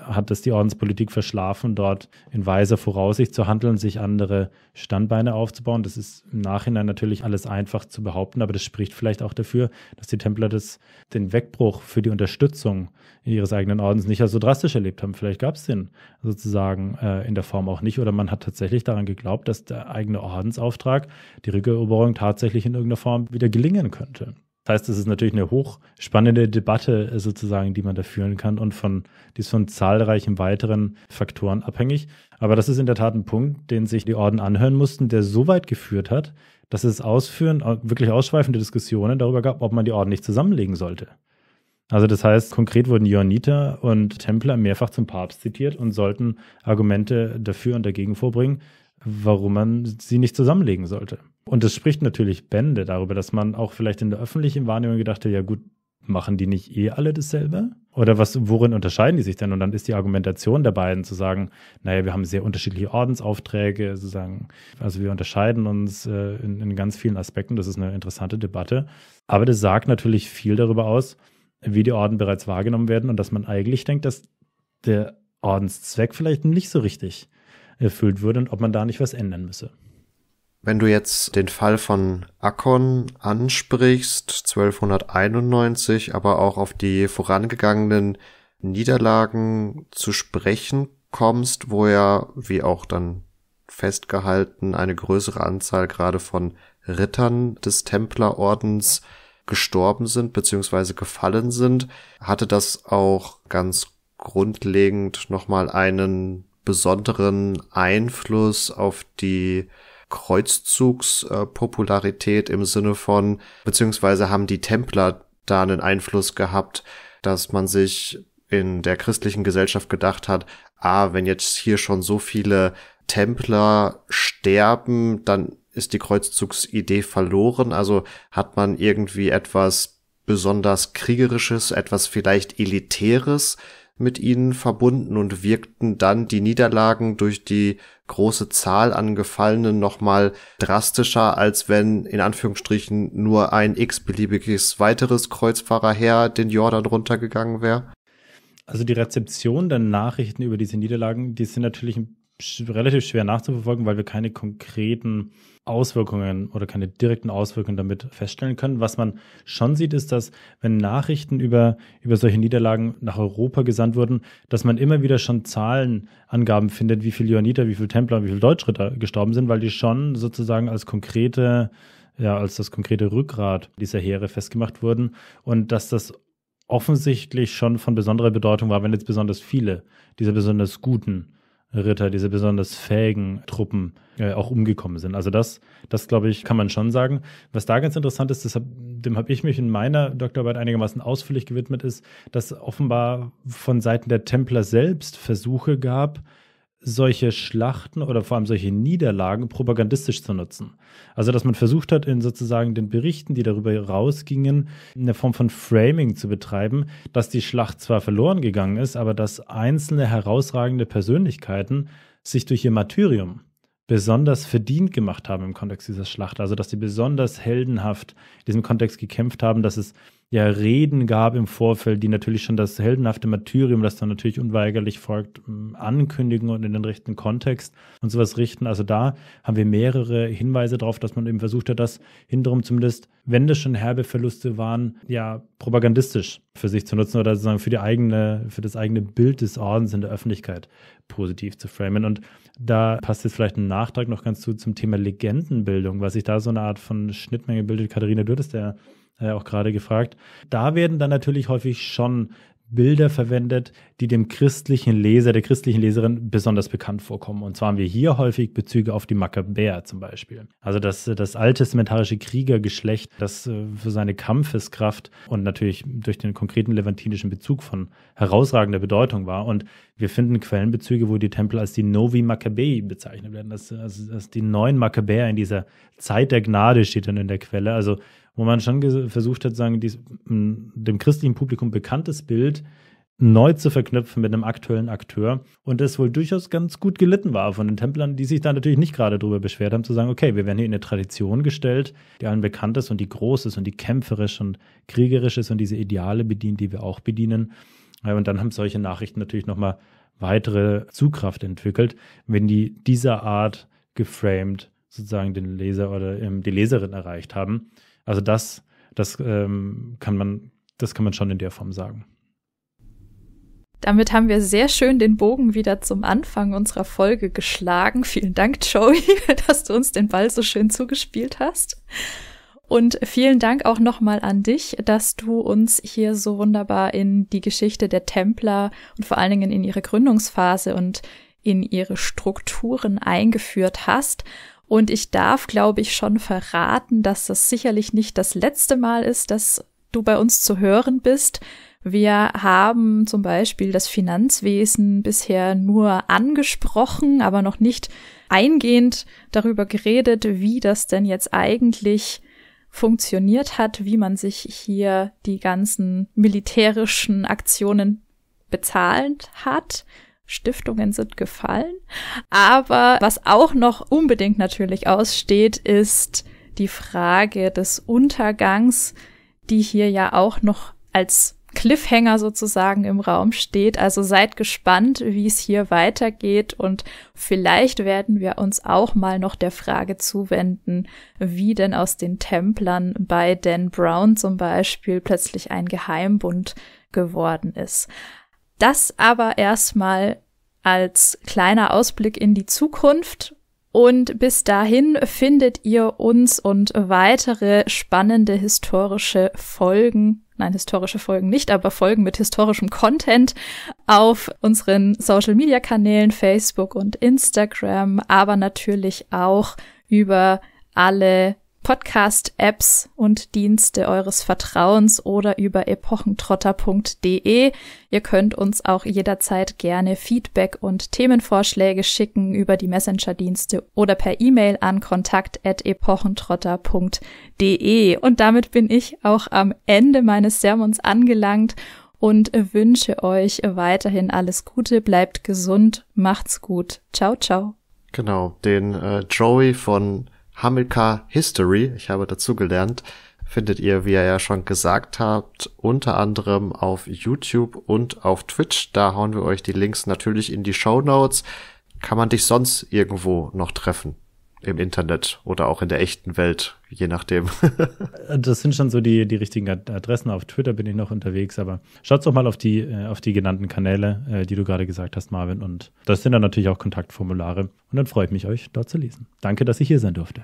hat es die Ordenspolitik verschlafen, dort in weiser Voraussicht zu handeln, sich andere Standbeine aufzubauen. Das ist im Nachhinein natürlich alles einfach zu behaupten, aber das spricht vielleicht auch dafür, dass die Templer das, den Wegbruch für die Unterstützung ihres eigenen Ordens nicht so drastisch erlebt haben. Vielleicht gab es den sozusagen äh, in der Form auch nicht oder man hat tatsächlich daran geglaubt, dass der eigene Ordensauftrag, die Rückeroberung tatsächlich in irgendeiner Form wieder gelingen könnte. Das heißt, es ist natürlich eine hochspannende Debatte äh, sozusagen, die man da führen kann und von, die ist von zahlreichen weiteren Faktoren abhängig. Aber das ist in der Tat ein Punkt, den sich die Orden anhören mussten, der so weit geführt hat, dass es ausführen, wirklich ausschweifende Diskussionen darüber gab, ob man die Orden nicht zusammenlegen sollte. Also das heißt, konkret wurden Johanniter und Templer mehrfach zum Papst zitiert und sollten Argumente dafür und dagegen vorbringen, warum man sie nicht zusammenlegen sollte. Und das spricht natürlich Bände darüber, dass man auch vielleicht in der öffentlichen Wahrnehmung gedacht hat, ja gut, machen die nicht eh alle dasselbe? Oder was, worin unterscheiden die sich denn? Und dann ist die Argumentation der beiden zu sagen, naja, wir haben sehr unterschiedliche Ordensaufträge, sozusagen, also wir unterscheiden uns äh, in, in ganz vielen Aspekten, das ist eine interessante Debatte. Aber das sagt natürlich viel darüber aus, wie die Orden bereits wahrgenommen werden und dass man eigentlich denkt, dass der Ordenszweck vielleicht nicht so richtig erfüllt würde und ob man da nicht was ändern müsse. Wenn du jetzt den Fall von Akon ansprichst, 1291, aber auch auf die vorangegangenen Niederlagen zu sprechen kommst, wo ja, wie auch dann festgehalten, eine größere Anzahl gerade von Rittern des Templerordens gestorben sind bzw. gefallen sind, hatte das auch ganz grundlegend nochmal einen besonderen Einfluss auf die Kreuzzugspopularität im Sinne von, beziehungsweise haben die Templer da einen Einfluss gehabt, dass man sich in der christlichen Gesellschaft gedacht hat, ah, wenn jetzt hier schon so viele Templer sterben, dann ist die Kreuzzugsidee verloren. Also hat man irgendwie etwas besonders kriegerisches, etwas vielleicht elitäres mit ihnen verbunden und wirkten dann die Niederlagen durch die große Zahl an Gefallenen nochmal drastischer, als wenn in Anführungsstrichen nur ein x-beliebiges weiteres Kreuzfahrerheer den Jordan runtergegangen wäre? Also die Rezeption der Nachrichten über diese Niederlagen, die sind natürlich ein relativ schwer nachzuverfolgen, weil wir keine konkreten Auswirkungen oder keine direkten Auswirkungen damit feststellen können. Was man schon sieht, ist, dass wenn Nachrichten über, über solche Niederlagen nach Europa gesandt wurden, dass man immer wieder schon Zahlenangaben findet, wie viele Johanniter, wie viele Templer, wie viele Deutschritter gestorben sind, weil die schon sozusagen als konkrete, ja, als das konkrete Rückgrat dieser Heere festgemacht wurden und dass das offensichtlich schon von besonderer Bedeutung war, wenn jetzt besonders viele dieser besonders guten Ritter, diese besonders fähigen Truppen äh, auch umgekommen sind. Also das, das glaube ich, kann man schon sagen. Was da ganz interessant ist, hab, dem habe ich mich in meiner Doktorarbeit einigermaßen ausführlich gewidmet, ist, dass offenbar von Seiten der Templer selbst Versuche gab, solche Schlachten oder vor allem solche Niederlagen propagandistisch zu nutzen. Also, dass man versucht hat, in sozusagen den Berichten, die darüber rausgingen, eine Form von Framing zu betreiben, dass die Schlacht zwar verloren gegangen ist, aber dass einzelne herausragende Persönlichkeiten sich durch ihr Martyrium besonders verdient gemacht haben im Kontext dieser Schlacht. Also, dass sie besonders heldenhaft in diesem Kontext gekämpft haben, dass es ja Reden gab im Vorfeld, die natürlich schon das heldenhafte Martyrium, das dann natürlich unweigerlich folgt, ankündigen und in den rechten Kontext und sowas richten. Also da haben wir mehrere Hinweise darauf, dass man eben versucht hat, das hinterher zumindest, wenn das schon herbe Verluste waren, ja propagandistisch für sich zu nutzen oder sozusagen für die eigene, für das eigene Bild des Ordens in der Öffentlichkeit positiv zu framen. Und da passt jetzt vielleicht ein Nachtrag noch ganz zu zum Thema Legendenbildung, was sich da so eine Art von Schnittmenge bildet. Katharina du ist der äh, auch gerade gefragt. Da werden dann natürlich häufig schon Bilder verwendet, die dem christlichen Leser, der christlichen Leserin besonders bekannt vorkommen. Und zwar haben wir hier häufig Bezüge auf die Makkabäer zum Beispiel. Also das, das alttestamentarische Kriegergeschlecht, das äh, für seine Kampfeskraft und natürlich durch den konkreten levantinischen Bezug von herausragender Bedeutung war. Und wir finden Quellenbezüge, wo die Tempel als die Novi Maccabei bezeichnet werden, Das, als, als die neuen Makkabäer in dieser Zeit der Gnade steht dann in der Quelle. Also wo man schon versucht hat, sagen, dies, dem christlichen Publikum bekanntes Bild neu zu verknüpfen mit einem aktuellen Akteur und das wohl durchaus ganz gut gelitten war von den Templern, die sich da natürlich nicht gerade darüber beschwert haben, zu sagen, okay, wir werden hier in eine Tradition gestellt, die allen bekannt ist und die groß ist und die kämpferisch und kriegerisch ist und diese Ideale bedient, die wir auch bedienen. Und dann haben solche Nachrichten natürlich nochmal weitere Zugkraft entwickelt, wenn die dieser Art geframed sozusagen den Leser oder ähm, die Leserin erreicht haben. Also das, das ähm, kann man, das kann man schon in der Form sagen. Damit haben wir sehr schön den Bogen wieder zum Anfang unserer Folge geschlagen. Vielen Dank, Joey, dass du uns den Ball so schön zugespielt hast. Und vielen Dank auch nochmal an dich, dass du uns hier so wunderbar in die Geschichte der Templer und vor allen Dingen in ihre Gründungsphase und in ihre Strukturen eingeführt hast. Und ich darf, glaube ich, schon verraten, dass das sicherlich nicht das letzte Mal ist, dass du bei uns zu hören bist. Wir haben zum Beispiel das Finanzwesen bisher nur angesprochen, aber noch nicht eingehend darüber geredet, wie das denn jetzt eigentlich funktioniert hat, wie man sich hier die ganzen militärischen Aktionen bezahlt hat. Stiftungen sind gefallen. Aber was auch noch unbedingt natürlich aussteht, ist die Frage des Untergangs, die hier ja auch noch als Cliffhanger sozusagen im Raum steht. Also seid gespannt, wie es hier weitergeht und vielleicht werden wir uns auch mal noch der Frage zuwenden, wie denn aus den Templern bei Dan Brown zum Beispiel plötzlich ein Geheimbund geworden ist. Das aber erstmal als kleiner Ausblick in die Zukunft. Und bis dahin findet ihr uns und weitere spannende historische Folgen, nein, historische Folgen nicht, aber Folgen mit historischem Content auf unseren Social-Media-Kanälen Facebook und Instagram, aber natürlich auch über alle Podcast-Apps und Dienste eures Vertrauens oder über epochentrotter.de. Ihr könnt uns auch jederzeit gerne Feedback und Themenvorschläge schicken über die Messenger-Dienste oder per E-Mail an kontakt.epochentrotter.de. Und damit bin ich auch am Ende meines Sermons angelangt und wünsche euch weiterhin alles Gute, bleibt gesund, macht's gut. Ciao, ciao. Genau, den äh, Joey von Hamilcar History, ich habe dazugelernt, findet ihr, wie ihr ja schon gesagt habt, unter anderem auf YouTube und auf Twitch. Da hauen wir euch die Links natürlich in die Show Notes. Kann man dich sonst irgendwo noch treffen? im Internet oder auch in der echten Welt, je nachdem. das sind schon so die, die richtigen Adressen. Auf Twitter bin ich noch unterwegs, aber schaut doch mal auf die, äh, auf die genannten Kanäle, äh, die du gerade gesagt hast, Marvin. Und das sind dann natürlich auch Kontaktformulare. Und dann freue ich mich, euch dort zu lesen. Danke, dass ich hier sein durfte.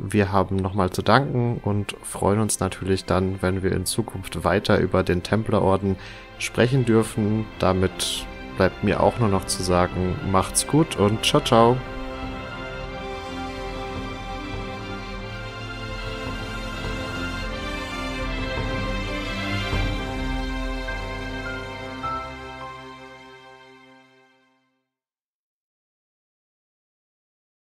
Wir haben nochmal zu danken und freuen uns natürlich dann, wenn wir in Zukunft weiter über den Templerorden sprechen dürfen. Damit bleibt mir auch nur noch zu sagen, macht's gut und ciao, ciao.